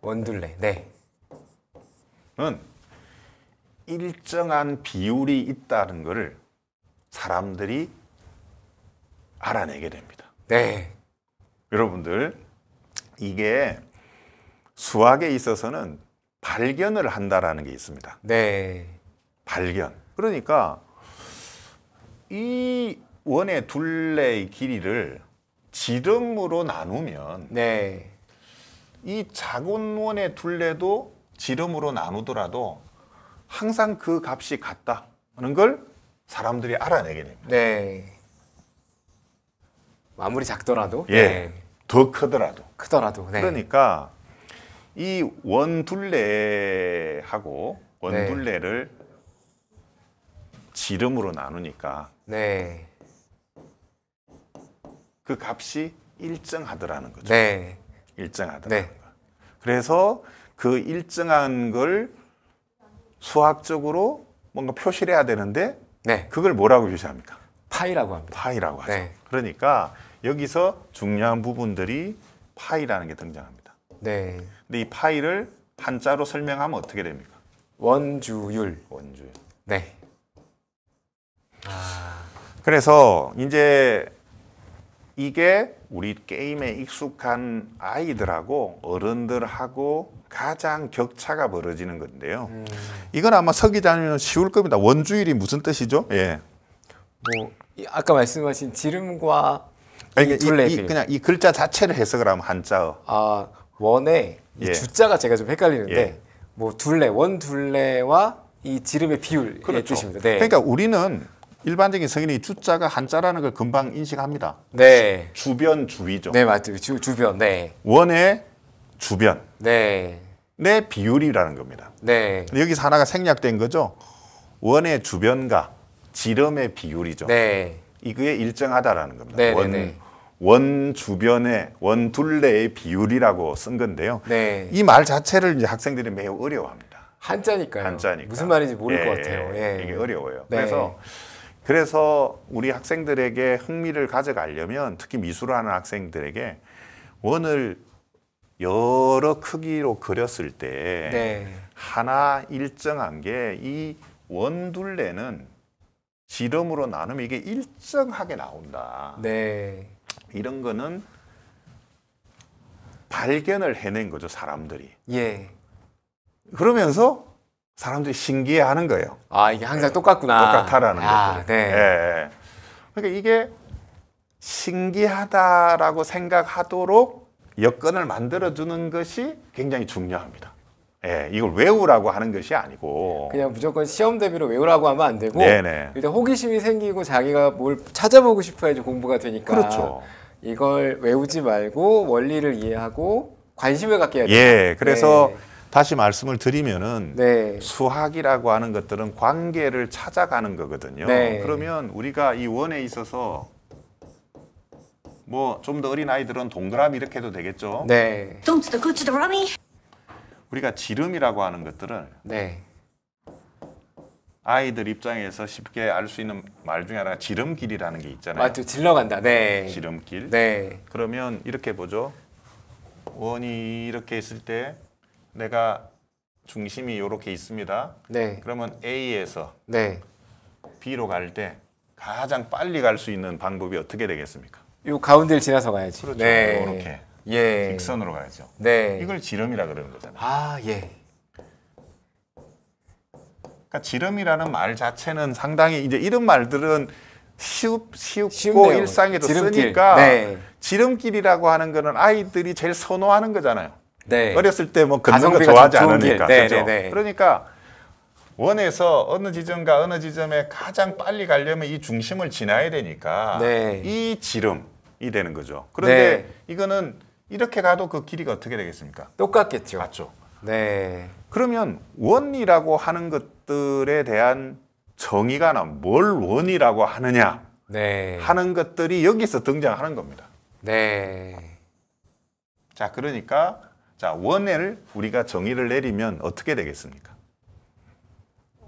원둘레. 네. 는 일정한 비율이 있다는 것을 사람들이 알아내게 됩니다. 네. 여러분들 이게 수학에 있어서는 발견을 한다라는 게 있습니다. 네. 발견. 그러니까 이 원의 둘레의 길이를 지름으로 나누면 네. 이 작은 원의 둘레도 지름으로 나누더라도 항상 그 값이 같다는 걸 사람들이 알아내게 됩니다. 네. 아무리 작더라도 예. 네. 더 크더라도 크더라도 네. 그러니까 이 원 둘레하고 원 네. 둘레를 지름으로 나누니까 네. 그 값이 일정하더라는 거죠. 네. 일정하더라는 네. 거. 그래서 그 일정한 걸 수학적으로 뭔가 표시를 해야 되는데 네. 그걸 뭐라고 표시합니까? 파이라고 합니다. 파이라고 하죠. 네. 그러니까 여기서 중요한 부분들이 파이라는 게 등장합니다. 네. 근데 이 파이를 한자로 설명하면 어떻게 됩니까? 원주율. 원주율. 네. 아... 그래서 이제 이게 우리 게임에 익숙한 아이들하고 어른들하고 가장 격차가 벌어지는 건데요. 음. 이건 아마 서 기자님은 쉬울 겁니다. 원주일이 무슨 뜻이죠? 예. 뭐 아까 말씀하신 지름과 아니, 이, 이, 그냥 이 글자 자체를 해석을 하면 한자어. 아 원의 예. 주자가 제가 좀 헷갈리는데 예. 뭐 둘레 원 둘레와 이 지름의 비율의 그렇죠. 뜻입니다. 네. 그러니까 우리는 일반적인 성인이 주자가 한자라는 걸 금방 인식합니다. 네. 주변 주위죠 네, 맞죠. 주, 주변. 네. 원의 주변. 네. 내 비율이라는 겁니다. 네. 여기서 하나가 생략된 거죠. 원의 주변과 지름의 비율이죠. 네. 이게 일정하다라는 겁니다. 네, 네, 원, 네. 원 주변의 원 둘레의 비율이라고 쓴 건데요. 네. 이 말 자체를 이제 학생들이 매우 어려워합니다. 한자니까요. 한자니까. 무슨 말인지 모를 예, 것 같아요. 예. 예. 이게 어려워요. 네. 그래서 그래서 우리 학생들에게 흥미를 가져가려면 특히 미술을 하는 학생들에게 원을 여러 크기로 그렸을 때 네. 하나 일정한 게 이 원둘레는 지름으로 나누면 이게 일정하게 나온다. 네. 이런 거는 발견을 해낸 거죠 사람들이. 예. 그러면서 사람들이 신기해하는 거예요. 아 이게 항상 네. 똑같구나. 똑같다라는 거죠. 아, 네. 예, 예. 그러니까 이게 신기하다라고 생각하도록 여건을 만들어주는 것이 굉장히 중요합니다. 예, 이걸 외우라고 하는 것이 아니고 그냥 무조건 시험 대비로 외우라고 하면 안 되고 네네. 일단 호기심이 생기고 자기가 뭘 찾아보고 싶어야지 공부가 되니까 그렇죠. 이걸 외우지 말고 원리를 이해하고 관심을 갖게 해야 돼요. 예, 그래서 네. 다시 말씀을 드리면은 네. 수학이라고 하는 것들은 관계를 찾아가는 거거든요. 네. 그러면 우리가 이 원에 있어서 뭐 좀 더 어린 아이들은 동그라미 이렇게 해도 되겠죠. 네. 우리가 지름이라고 하는 것들을 네. 아이들 입장에서 쉽게 알 수 있는 말 중에 하나가 지름길이라는 게 있잖아요. 맞죠. 질러간다. 네. 지름길. 네. 그러면 이렇게 보죠. 원이 이렇게 있을 때 내가 중심이 이렇게 있습니다. 네. 그러면 A에서 네. B로 갈 때 가장 빨리 갈 수 있는 방법이 어떻게 되겠습니까? 요 가운데를 지나서 가야지. 그렇죠. 네. 이렇게 예. 직선으로 가야죠. 네. 이걸 지름이라 그러는 거잖아요. 아 예. 그러니까 지름이라는 말 자체는 상당히 이제 이런 말들은 쉬우, 쉽고 쉽네요. 일상에도 지름길. 쓰니까 네. 지름길이라고 하는 거는 아이들이 제일 선호하는 거잖아요. 네. 어렸을 때뭐 걷는 거 좋아하지 않으니까. 네, 그렇죠? 네, 그러니까 원에서 어느 지점과 어느 지점에 가장 빨리 가려면 이 중심을 지나야 되니까 네. 이 지름이 되는 거죠. 그런데 네. 이거는 이렇게 가도 그 길이가 어떻게 되겠습니까? 똑같겠죠. 맞죠. 네. 그러면 원이라고 하는 것들에 대한 정의가 뭘 원이라고 하느냐 네. 하는 것들이 여기서 등장하는 겁니다. 네. 자, 그러니까 자, 원을 우리가 정의를 내리면 어떻게 되겠습니까?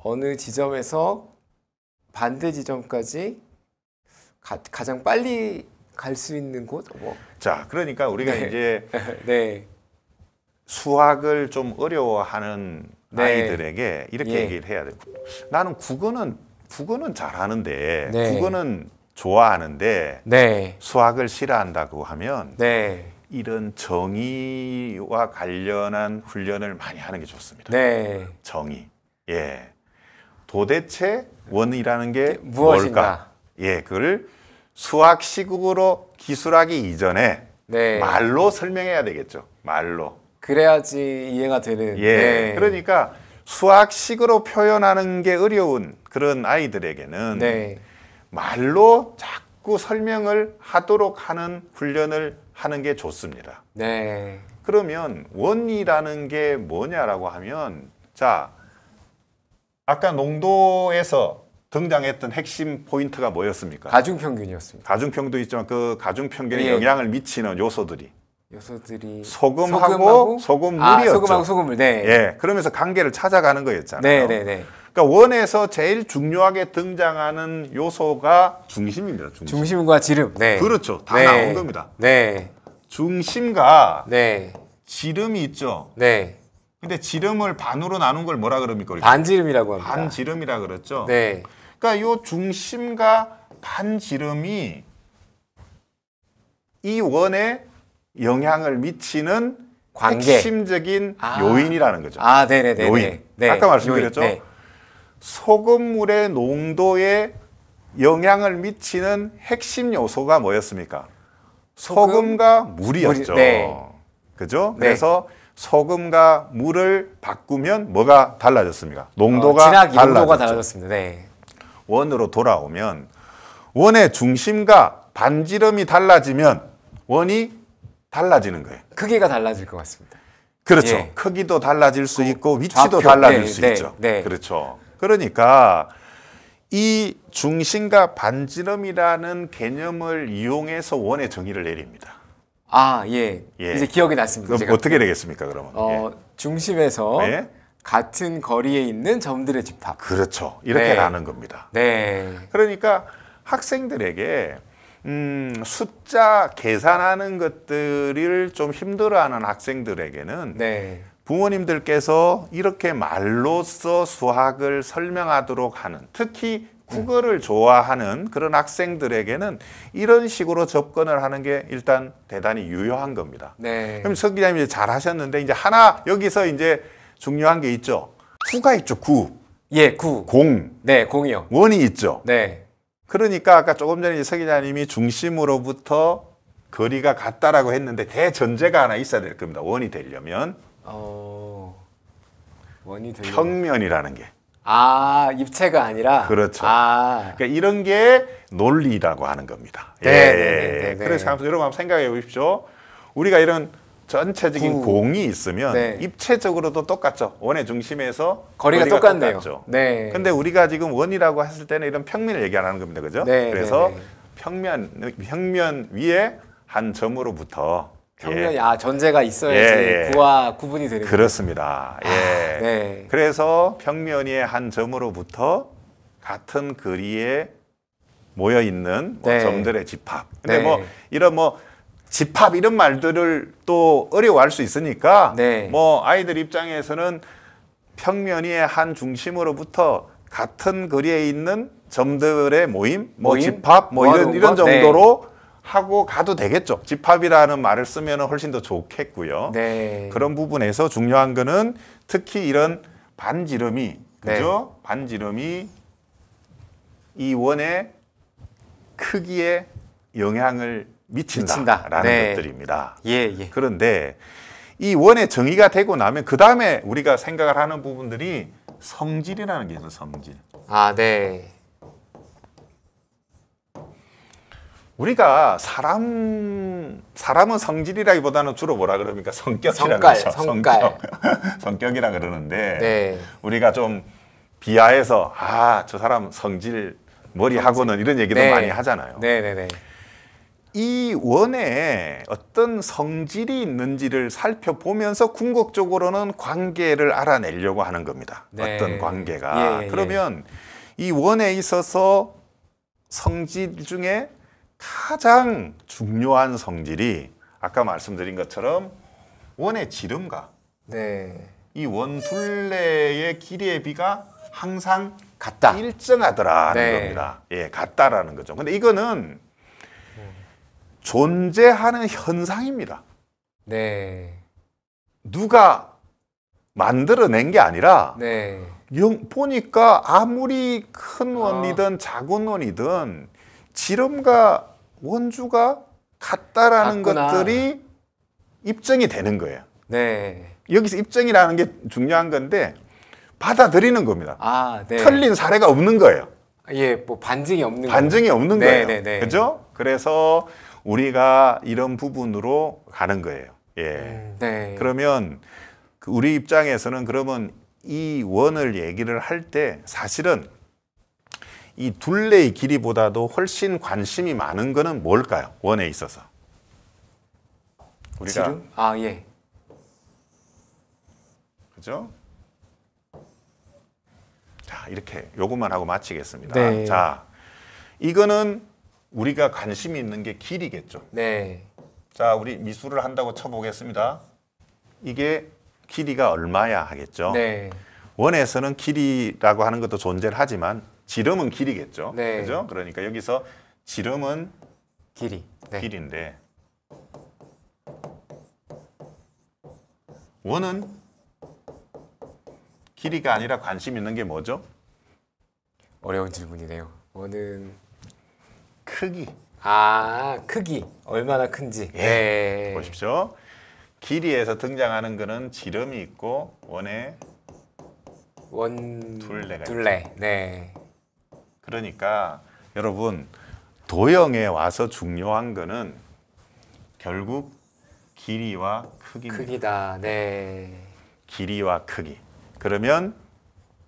어느 지점에서 반대 지점까지 가, 가장 빨리 갈 수 있는 곳? 뭐. 자, 그러니까 우리가 네. 이제 네. 수학을 좀 어려워하는 네. 아이들에게 이렇게 예. 얘기를 해야 돼요. 나는 국어는 국어는 잘하는데 네. 국어는 좋아하는데 네. 수학을 싫어한다고 하면 네. 이런 정의와 관련한 훈련을 많이 하는 게 좋습니다. 네. 정의. 예. 도대체 원이라는 게 네, 무엇인가? 뭘까? 예, 그걸 수학식으로 기술하기 이전에 네. 말로 설명해야 되겠죠. 말로. 그래야지 이해가 되는. 예. 네. 그러니까 수학식으로 표현하는 게 어려운 그런 아이들에게는 네. 말로 자꾸 설명을 하도록 하는 훈련을 하는 게 좋습니다. 네. 그러면 원이라는 게 뭐냐라고 하면 자 아까 농도에서 등장했던 핵심 포인트가 뭐였습니까? 가중평균이었습니다. 가중평도 균 있지만 그 가중평균에 예. 영향을 미치는 요소들이 요소들이 소금하고, 소금하고? 소금물이었죠. 아, 소금하고 소금물. 네. 예. 그러면서 관계를 찾아가는 거였잖아요. 네, 네, 네. 그러니까 원에서 제일 중요하게 등장하는 요소가 중심입니다. 중심. 과 지름. 네. 그렇죠. 다 네. 나온 겁니다. 네. 중심과 네. 지름이 있죠. 네. 근데 지름을 반으로 나눈 걸 뭐라 그럽니까? 반지름이라고 합니다. 반지름이라 그랬죠. 네. 그러니까 요 중심과 반지름이 이 원에 영향을 미치는 관계. 핵심적인 아. 요인이라는 거죠. 아, 네네네. 네, 네, 요인. 네. 네. 아까 말씀드렸죠. 요인, 네. 소금물의 농도에 영향을 미치는 핵심 요소가 뭐였습니까? 소금? 과 물이었죠. 네. 그죠? 네. 그래서 소금과 물을 바꾸면 뭐가 달라졌습니까? 농도가 어, 달라졌죠. 농도가 달라졌습니다. 네. 원으로 돌아오면 원의 중심과 반지름이 달라지면 원이 달라지는 거예요. 크기가 달라질 것 같습니다. 그렇죠. 예. 크기도 달라질 수 그 있고 위치도 좌표, 달라질 네, 수 네, 있죠. 네. 그렇죠. 그러니까 이 중심과 반지름이라는 개념을 이용해서 원의 정의를 내립니다. 아, 예. 예. 이제 기억이 났습니다. 그럼 어떻게 되겠습니까, 그러면? 어, 예. 중심에서 예? 같은 거리에 있는 점들의 집합. 그렇죠. 이렇게 네. 가는 겁니다. 네. 그러니까 학생들에게 음, 숫자 계산하는 것들을 좀 힘들어하는 학생들에게는 네. 부모님들께서 이렇게 말로써 수학을 설명하도록 하는 특히 국어를 좋아하는 그런 학생들에게는 이런 식으로 접근을 하는 게 일단 대단히 유효한 겁니다. 네. 그럼 석 기자님 이제 잘 하셨는데 이제 하나 여기서 이제 중요한 게 있죠. 구가 있죠. 구. 예, 구. 공. 네, 공이요. 원이 있죠. 네. 그러니까 아까 조금 전에 석 기자님이 중심으로부터 거리가 같다라고 했는데 대전제가 하나 있어야 될 겁니다. 원이 되려면. 어, 원이 되게... 평면이라는 게. 아 입체가 아니라. 그렇죠. 아. 그러니까 이런 게 논리라고 하는 겁니다. 예, 네. 예. 네네네네. 네, 예. 네. 그래서 한번 여러분 한번 생각해 보십시오. 우리가 이런 전체적인 구. 공이 있으면 네. 입체적으로도 똑같죠. 원의 중심에서 거리가, 거리가 똑같네요. 똑같죠. 네. 근데 우리가 지금 원이라고 했을 때는 이런 평면을 얘기하는 겁니다. 그죠? 네. 그래서 네, 평면 평면 위에 한 점으로부터 평면이 예. 아 전제가 있어야지 예. 구와 예. 구분이 되는 그렇습니다. 아, 예. 네. 그래서 평면이의 한 점으로부터 같은 거리에 모여 있는 뭐 네. 점들의 집합. 근데 네. 뭐 이런 뭐 집합 이런 말들을 또 어려워할 수 있으니까 네. 뭐 아이들 입장에서는 평면이의 한 중심으로부터 같은 거리에 있는 점들의 모임, 뭐 모임? 집합, 뭐, 뭐 이런 이런 정도로 네. 하고 가도 되겠죠. 집합이라는 말을 쓰면 훨씬 더 좋겠고요. 네. 그런 부분에서 중요한 거는 특히 이런 반지름이 네. 그죠? 네. 반지름이 이 원의 크기에 영향을 미친다라는 네. 것들입니다. 예, 예. 그런데 이 원의 정의가 되고 나면 그 다음에 우리가 생각을 하는 부분들이 성질이라는 게 있어요. 성질. 아, 네. 우리가 사람 사람은 성질이라기보다는 주로 뭐라 그럽니까 성격이라 그러죠. 성깔. 성격 성격이라 그러는데 네. 우리가 좀 비하해서 아 저 사람 성질 머리하고는 이런 얘기도 네. 많이 하잖아요. 네네네. 네, 네. 이 원에 어떤 성질이 있는지를 살펴보면서 궁극적으로는 관계를 알아내려고 하는 겁니다. 네. 어떤 관계가 예, 예. 예. 그러면 이 원에 있어서 성질 중에 가장 중요한 성질이 아까 말씀드린 것처럼 원의 지름과 네. 이원 둘레의 길이의 비가 항상 같다. 네. 일정하더라는 네. 겁니다. 예, 같다라는 거죠. 근데 이거는 존재하는 현상입니다. 네. 누가 만들어낸 게 아니라 네. 영, 보니까 아무리 큰 아. 원이든 아. 작은 원이든 지름과 원주가 같다라는 맞구나. 것들이 입증이 되는 거예요. 네. 여기서 입증이라는 게 중요한 건데 받아들이는 겁니다. 아, 네. 틀린 사례가 없는 거예요. 예, 뭐 반증이 없는 반증이 거네요. 없는 네, 거예요. 네, 네. 그죠? 그래서 우리가 이런 부분으로 가는 거예요. 예. 음, 네. 그러면 그 우리 입장에서는 그러면 이 원을 얘기를 할 때 사실은 이 둘레의 길이보다도 훨씬 관심이 많은 것은 뭘까요? 원에 있어서. 우리가 아, 예. 그죠? 자, 이렇게 요것만 하고 마치겠습니다. 네. 자, 이거는 우리가 관심이 있는 게 길이겠죠. 네. 자, 우리 미술을 한다고 쳐보겠습니다. 이게 길이가 얼마야 하겠죠. 네. 원에서는 길이라고 하는 것도 존재를 하지만 지름은 길이겠죠. 네. 그죠? 그러니까 여기서 지름은 길이. 네. 길인데 원은 길이가 아니라 관심 있는 게 뭐죠? 어려운 질문이네요. 원은 크기. 아, 크기. 얼마나 큰지. 예. 네. 보십시오. 길이에서 등장하는 거는 지름이 있고 원의 원 둘레가 둘레. 있죠. 네. 그러니까 여러분 도형에 와서 중요한 거는 결국 길이와 크기입니다. 크기다. 네. 길이와 크기. 그러면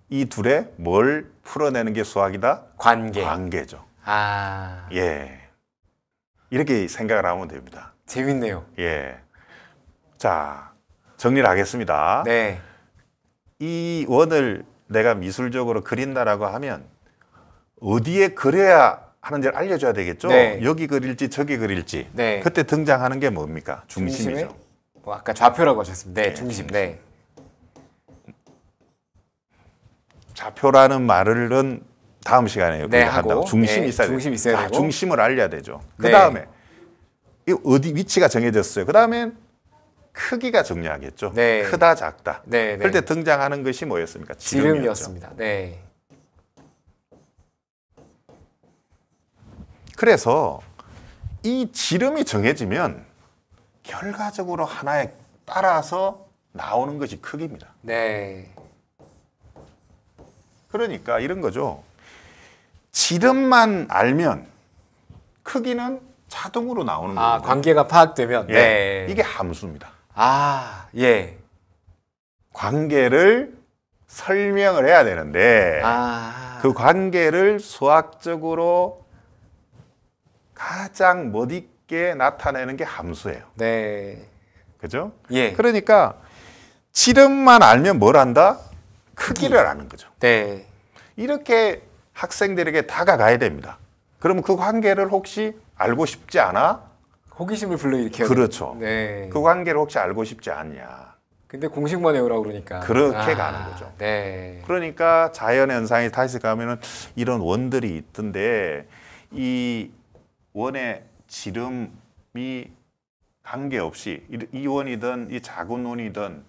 이 둘에 뭘 풀어내는 게 수학이다? 관계. 관계죠. 아. 예. 이렇게 생각을 하면 됩니다. 재밌네요. 예. 자, 정리를 하겠습니다. 네. 이 원을 내가 미술적으로 그린다라고 하면 어디에 그려야 하는지를 알려줘야 되겠죠. 네. 여기 그릴지 저기 그릴지. 네. 그때 등장하는 게 뭡니까? 중심이죠. 중심에? 뭐 아까 좌표라고 하셨습니다. 네, 네 중심. 네. 좌표라는 말은 다음 시간에 네, 우리가 네, 한다고. 중심이 네, 있어야 중심 있어야 아, 되고. 중심을 알려야 되죠. 네. 그 다음에 이 어디 위치가 정해졌어요. 그 다음엔 크기가 중요하겠죠. 크다 작다. 그때 등장하는 것이 뭐였습니까? 지름이었죠. 지름이었습니다. 네. 그래서 이 지름이 정해지면 결과적으로 하나에 따라서 나오는 것이 크기입니다. 네. 그러니까 이런 거죠. 지름만 알면 크기는 자동으로 나오는 거예요. 아, 관계가 파악되면. 예, 네. 이게 함수입니다. 아, 예. 관계를 설명을 해야 되는데 아... 그 관계를 수학적으로 가장 멋있게 나타내는 게 함수예요. 네. 그죠? 예. 그러니까 지름만 알면 뭘 안다? 크기를 크기. 아는 거죠. 네. 이렇게 학생들에게 다가가야 됩니다. 그러그 관계를 혹시 알고 싶지 않아? 호기심을 불러일으켜 그렇죠. 네. 그 관계를 혹시 알고 싶지 않냐. 근데 공식만 외우라고 그러니까. 그렇게 아, 가는 거죠. 네. 그러니까 자연 현상이 다시 가면은 이런 원들이 있던데 이 원의 지름이 관계없이 이 원이든 이 작은 원이든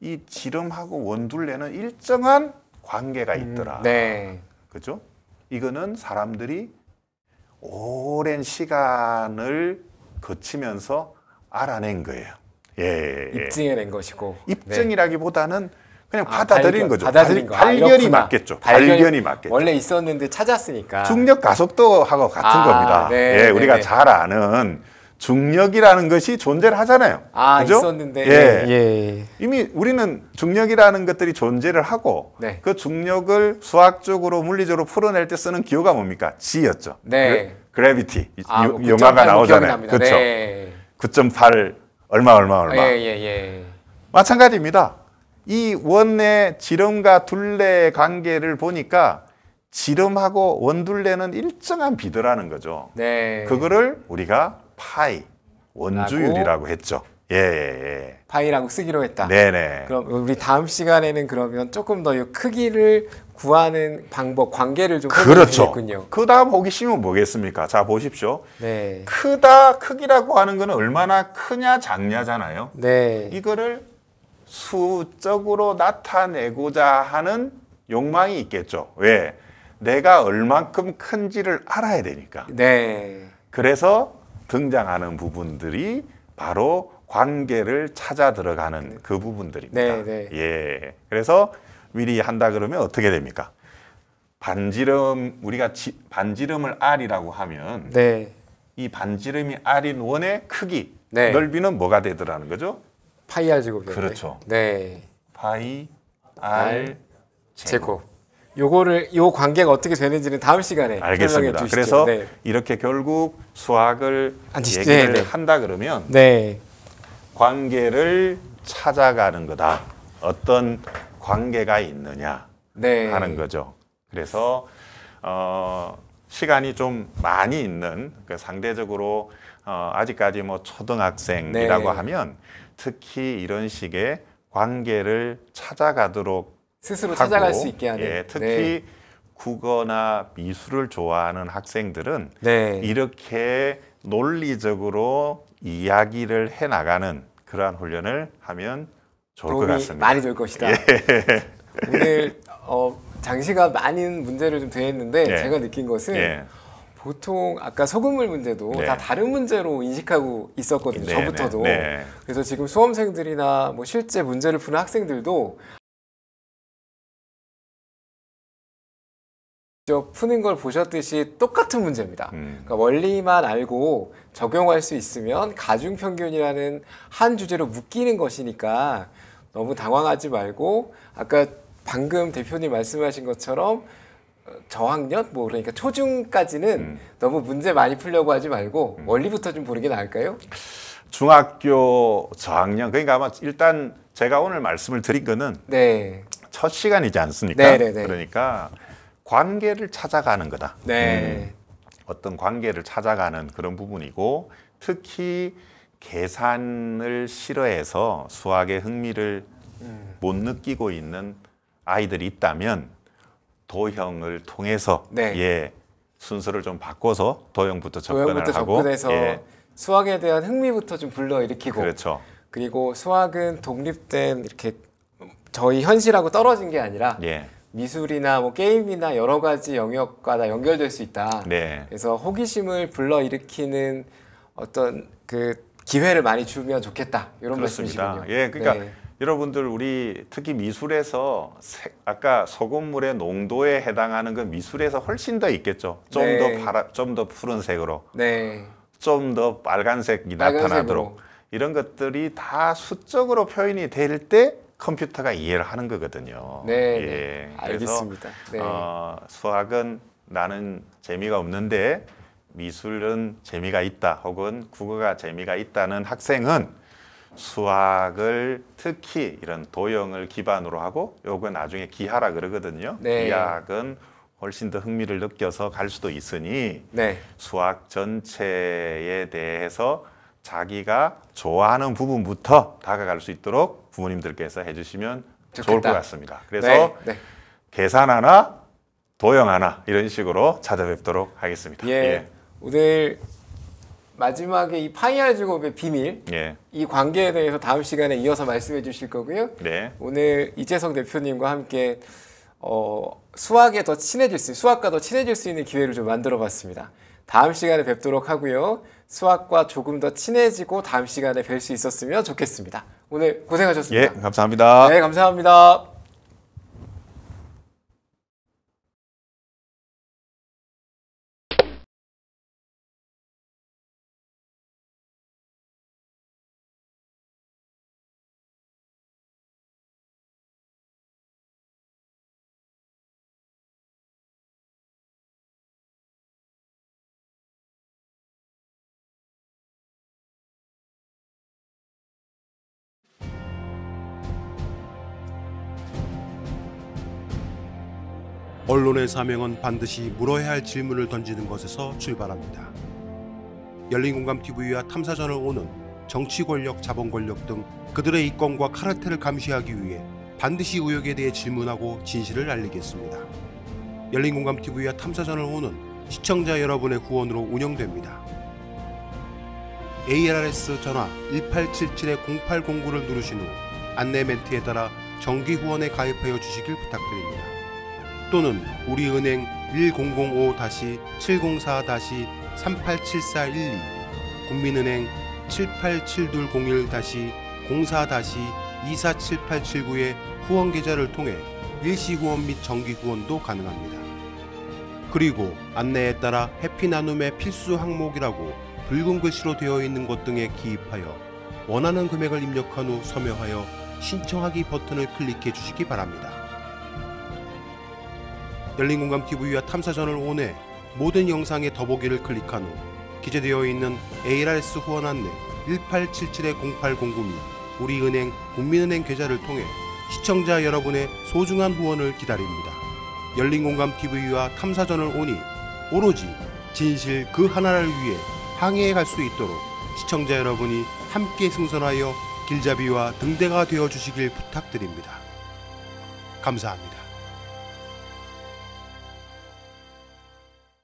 이 지름하고 원둘레는 일정한 관계가 음, 있더라. 음, 네. 그죠? 이거는 사람들이 오랜 시간을 거치면서 알아낸 거예요. 예, 예, 예. 입증해낸 것이고 네. 입증이라기보다는 네. 그냥 아, 받아들인 거죠. 받아들인 발, 견이 맞겠죠. 발견이, 발견이, 맞겠죠. 원래 있었는데 찾았으니까. 중력 가속도하고 같은 아, 겁니다. 네, 예, 네, 우리가 네. 잘 아는 중력이라는 것이 존재를 하잖아요. 아, 그죠? 있었는데. 예. 네. 예. 이미 우리는 중력이라는 것들이 존재를 하고 네. 그 중력을 수학적으로 물리적으로 풀어낼 때 쓰는 기호가 뭡니까? G였죠. 네. 그래비티. 아, 뭐 영화가 아, 뭐 나오잖아요. 그렇죠. 네. 9.8 얼마 얼마 얼마. 예, 예, 예. 마찬가지입니다. 이원내 지름과 둘레 의 관계를 보니까 지름하고 원둘레는 일정한 비더라는 거죠. 네. 그거를 우리가 파이, 원주율이라고 했죠. 예, 예, 예. 파이라고 쓰기로 했다. 네네. 네. 그럼 우리 다음 시간에는 그러면 조금 더 크기를 구하는 방법, 관계를 좀 그렇죠. 그 다음 호기심은 뭐겠습니까? 자 보십시오. 네. 크다 크기라고 하는 거는 얼마나 크냐 작냐잖아요. 네. 이거를 수적으로 나타내고자 하는 욕망이 있겠죠. 왜? 내가 얼만큼 큰지를 알아야 되니까. 네. 그래서 등장하는 부분들이 바로 관계를 찾아 들어가는 그 부분들입니다. 네, 네. 예. 그래서 미리 한다 그러면 어떻게 됩니까? 반지름 우리가 지, 반지름을 알이라고 하면 네. 이 반지름이 알인 원의 크기 네. 넓이는 뭐가 되더라는 거죠? 파이 r 제곱이요. 그렇죠. 네. 파이 r 제곱. 요거를 요 관계가 어떻게 되는지는 다음 시간에 알겠습니다. 그래서 네. 이렇게 결국 수학을 아니, 얘기를 네네. 네. 한다 그러면 네. 관계를 찾아가는 거다. 어떤 관계가 있느냐 네. 하는 거죠. 그래서 어, 시간이 좀 많이 있는 그러니까 상대적으로 어, 아직까지 뭐 초등학생이라고 네. 하면 특히 이런 식의 관계를 찾아가도록 스스로 하고, 찾아갈 수 있게 하는 예, 네. 특히 네. 국어나 미술을 좋아하는 학생들은 네. 이렇게 논리적으로 이야기를 해 나가는 그러한 훈련을 하면 좋을 것 같습니다. 많이 될 것이다. 예. 오늘 어, 장시가 많은 문제를 좀 대했는데 예. 제가 느낀 것은 예. 보통 아까 소금물 문제도 네. 다 다른 문제로 인식하고 있었거든요. 네, 저부터도. 네, 네, 그래서 지금 수험생들이나 뭐 실제 문제를 푸는 학생들도 직접 푸는 걸 보셨듯이 똑같은 문제입니다. 음. 그러니까 원리만 알고 적용할 수 있으면 가중 평균이라는 한 주제로 묶이는 것이니까 너무 당황하지 말고 아까 방금 대표님 말씀하신 것처럼 저학년 뭐 그러니까 초중까지는 음. 너무 문제 많이 풀려고 하지 말고 음. 원리부터 좀 보는 게 나을까요? 중학교 저학년 그러니까 아마 일단 제가 오늘 말씀을 드린 거는 네. 첫 시간이지 않습니까? 네네네. 네, 네. 그러니까 관계를 찾아가는 거다. 네. 음, 어떤 관계를 찾아가는 그런 부분이고 특히 계산을 싫어해서 수학의 흥미를 음. 못 느끼고 있는 아이들이 있다면 도형을 통해서 네. 예 순서를 좀 바꿔서 도형부터 접근을 도형부터 하고 접근해서 예. 수학에 대한 흥미부터 좀 불러일으키고 그렇죠. 그리고 수학은 독립된 이렇게 저희 현실하고 떨어진 게 아니라 예. 미술이나 뭐 게임이나 여러 가지 영역과 다 연결될 수 있다. 네. 그래서 호기심을 불러일으키는 어떤 그 기회를 많이 주면 좋겠다. 이런 그렇습니다. 말씀이시군요. 예, 그러니까 네. 여러분들 우리 특히 미술에서 아까 소금물의 농도에 해당하는 건 그 미술에서 훨씬 더 있겠죠. 좀더 네. 파라 좀더 푸른색으로. 네. 좀 더 빨간색이 빨간색으로. 나타나도록 이런 것들이 다 수적으로 표현이 될 때 컴퓨터가 이해를 하는 거거든요. 네. 네. 예. 알겠습니다. 그래서, 네. 어, 수학은 나는 재미가 없는데 미술은 재미가 있다 혹은 국어가 재미가 있다는 학생은 수학을 특히 이런 도형을 기반으로 하고 요건 나중에 기하라 그러거든요. 네. 기하학은 훨씬 더 흥미를 느껴서 갈 수도 있으니 네. 수학 전체에 대해서 자기가 좋아하는 부분부터 다가갈 수 있도록 부모님들께서 해주시면 좋겠다. 좋을 것 같습니다. 그래서 네. 네. 계산 하나, 도형 하나 이런 식으로 찾아뵙도록 하겠습니다. 예. 예. 오늘 마지막에 이 파이알 중업의 비밀 예. 이 관계에 대해서 다음 시간에 이어서 말씀해 주실 거고요. 네. 오늘 이재성 대표님과 함께 어, 수학에 더 친해질 수, 수학과 더 친해질 수 있는 기회를 좀 만들어 봤습니다. 다음 시간에 뵙도록 하고요. 수학과 조금 더 친해지고 다음 시간에 뵐 수 있었으면 좋겠습니다. 오늘 고생하셨습니다. 예, 감사합니다. 네, 감사합니다. 언론의 사명은 반드시 물어야 할 질문을 던지는 것에서 출발합니다. 열린공감TV와 탐사전을 오는 정치 권력, 자본 권력 등 그들의 이권과 카르텔을 감시하기 위해 반드시 의혹에 대해 질문하고 진실을 알리겠습니다. 열린공감TV와 탐사전을 오는 시청자 여러분의 후원으로 운영됩니다. ARS 전화 1877-0809를 누르신 후 안내 멘트에 따라 정기 후원에 가입하여 주시길 부탁드립니다. 또는 우리은행 1005-704-387412 국민은행 78701-04-247879의 2 후원 계좌를 통해 일시 후원 및 정기 후원도 가능합니다. 그리고 안내에 따라 해피 나눔의 필수 항목이라고 붉은 글씨로 되어 있는 것 등에 기입하여 원하는 금액을 입력한 후 서명하여 신청하기 버튼을 클릭해 주시기 바랍니다. 열린공감TV와 탐사전을 온해 모든 영상의 더보기를 클릭한 후 기재되어 있는 ARS 후원 안내 1877-0809및 우리은행 국민은행 계좌를 통해 시청자 여러분의 소중한 후원을 기다립니다. 열린공감TV와 탐사전을 오니 오로지 진실 그 하나를 위해 항해해 갈수 있도록 시청자 여러분이 함께 승선하여 길잡이와 등대가 되어 주시길 부탁드립니다. 감사합니다.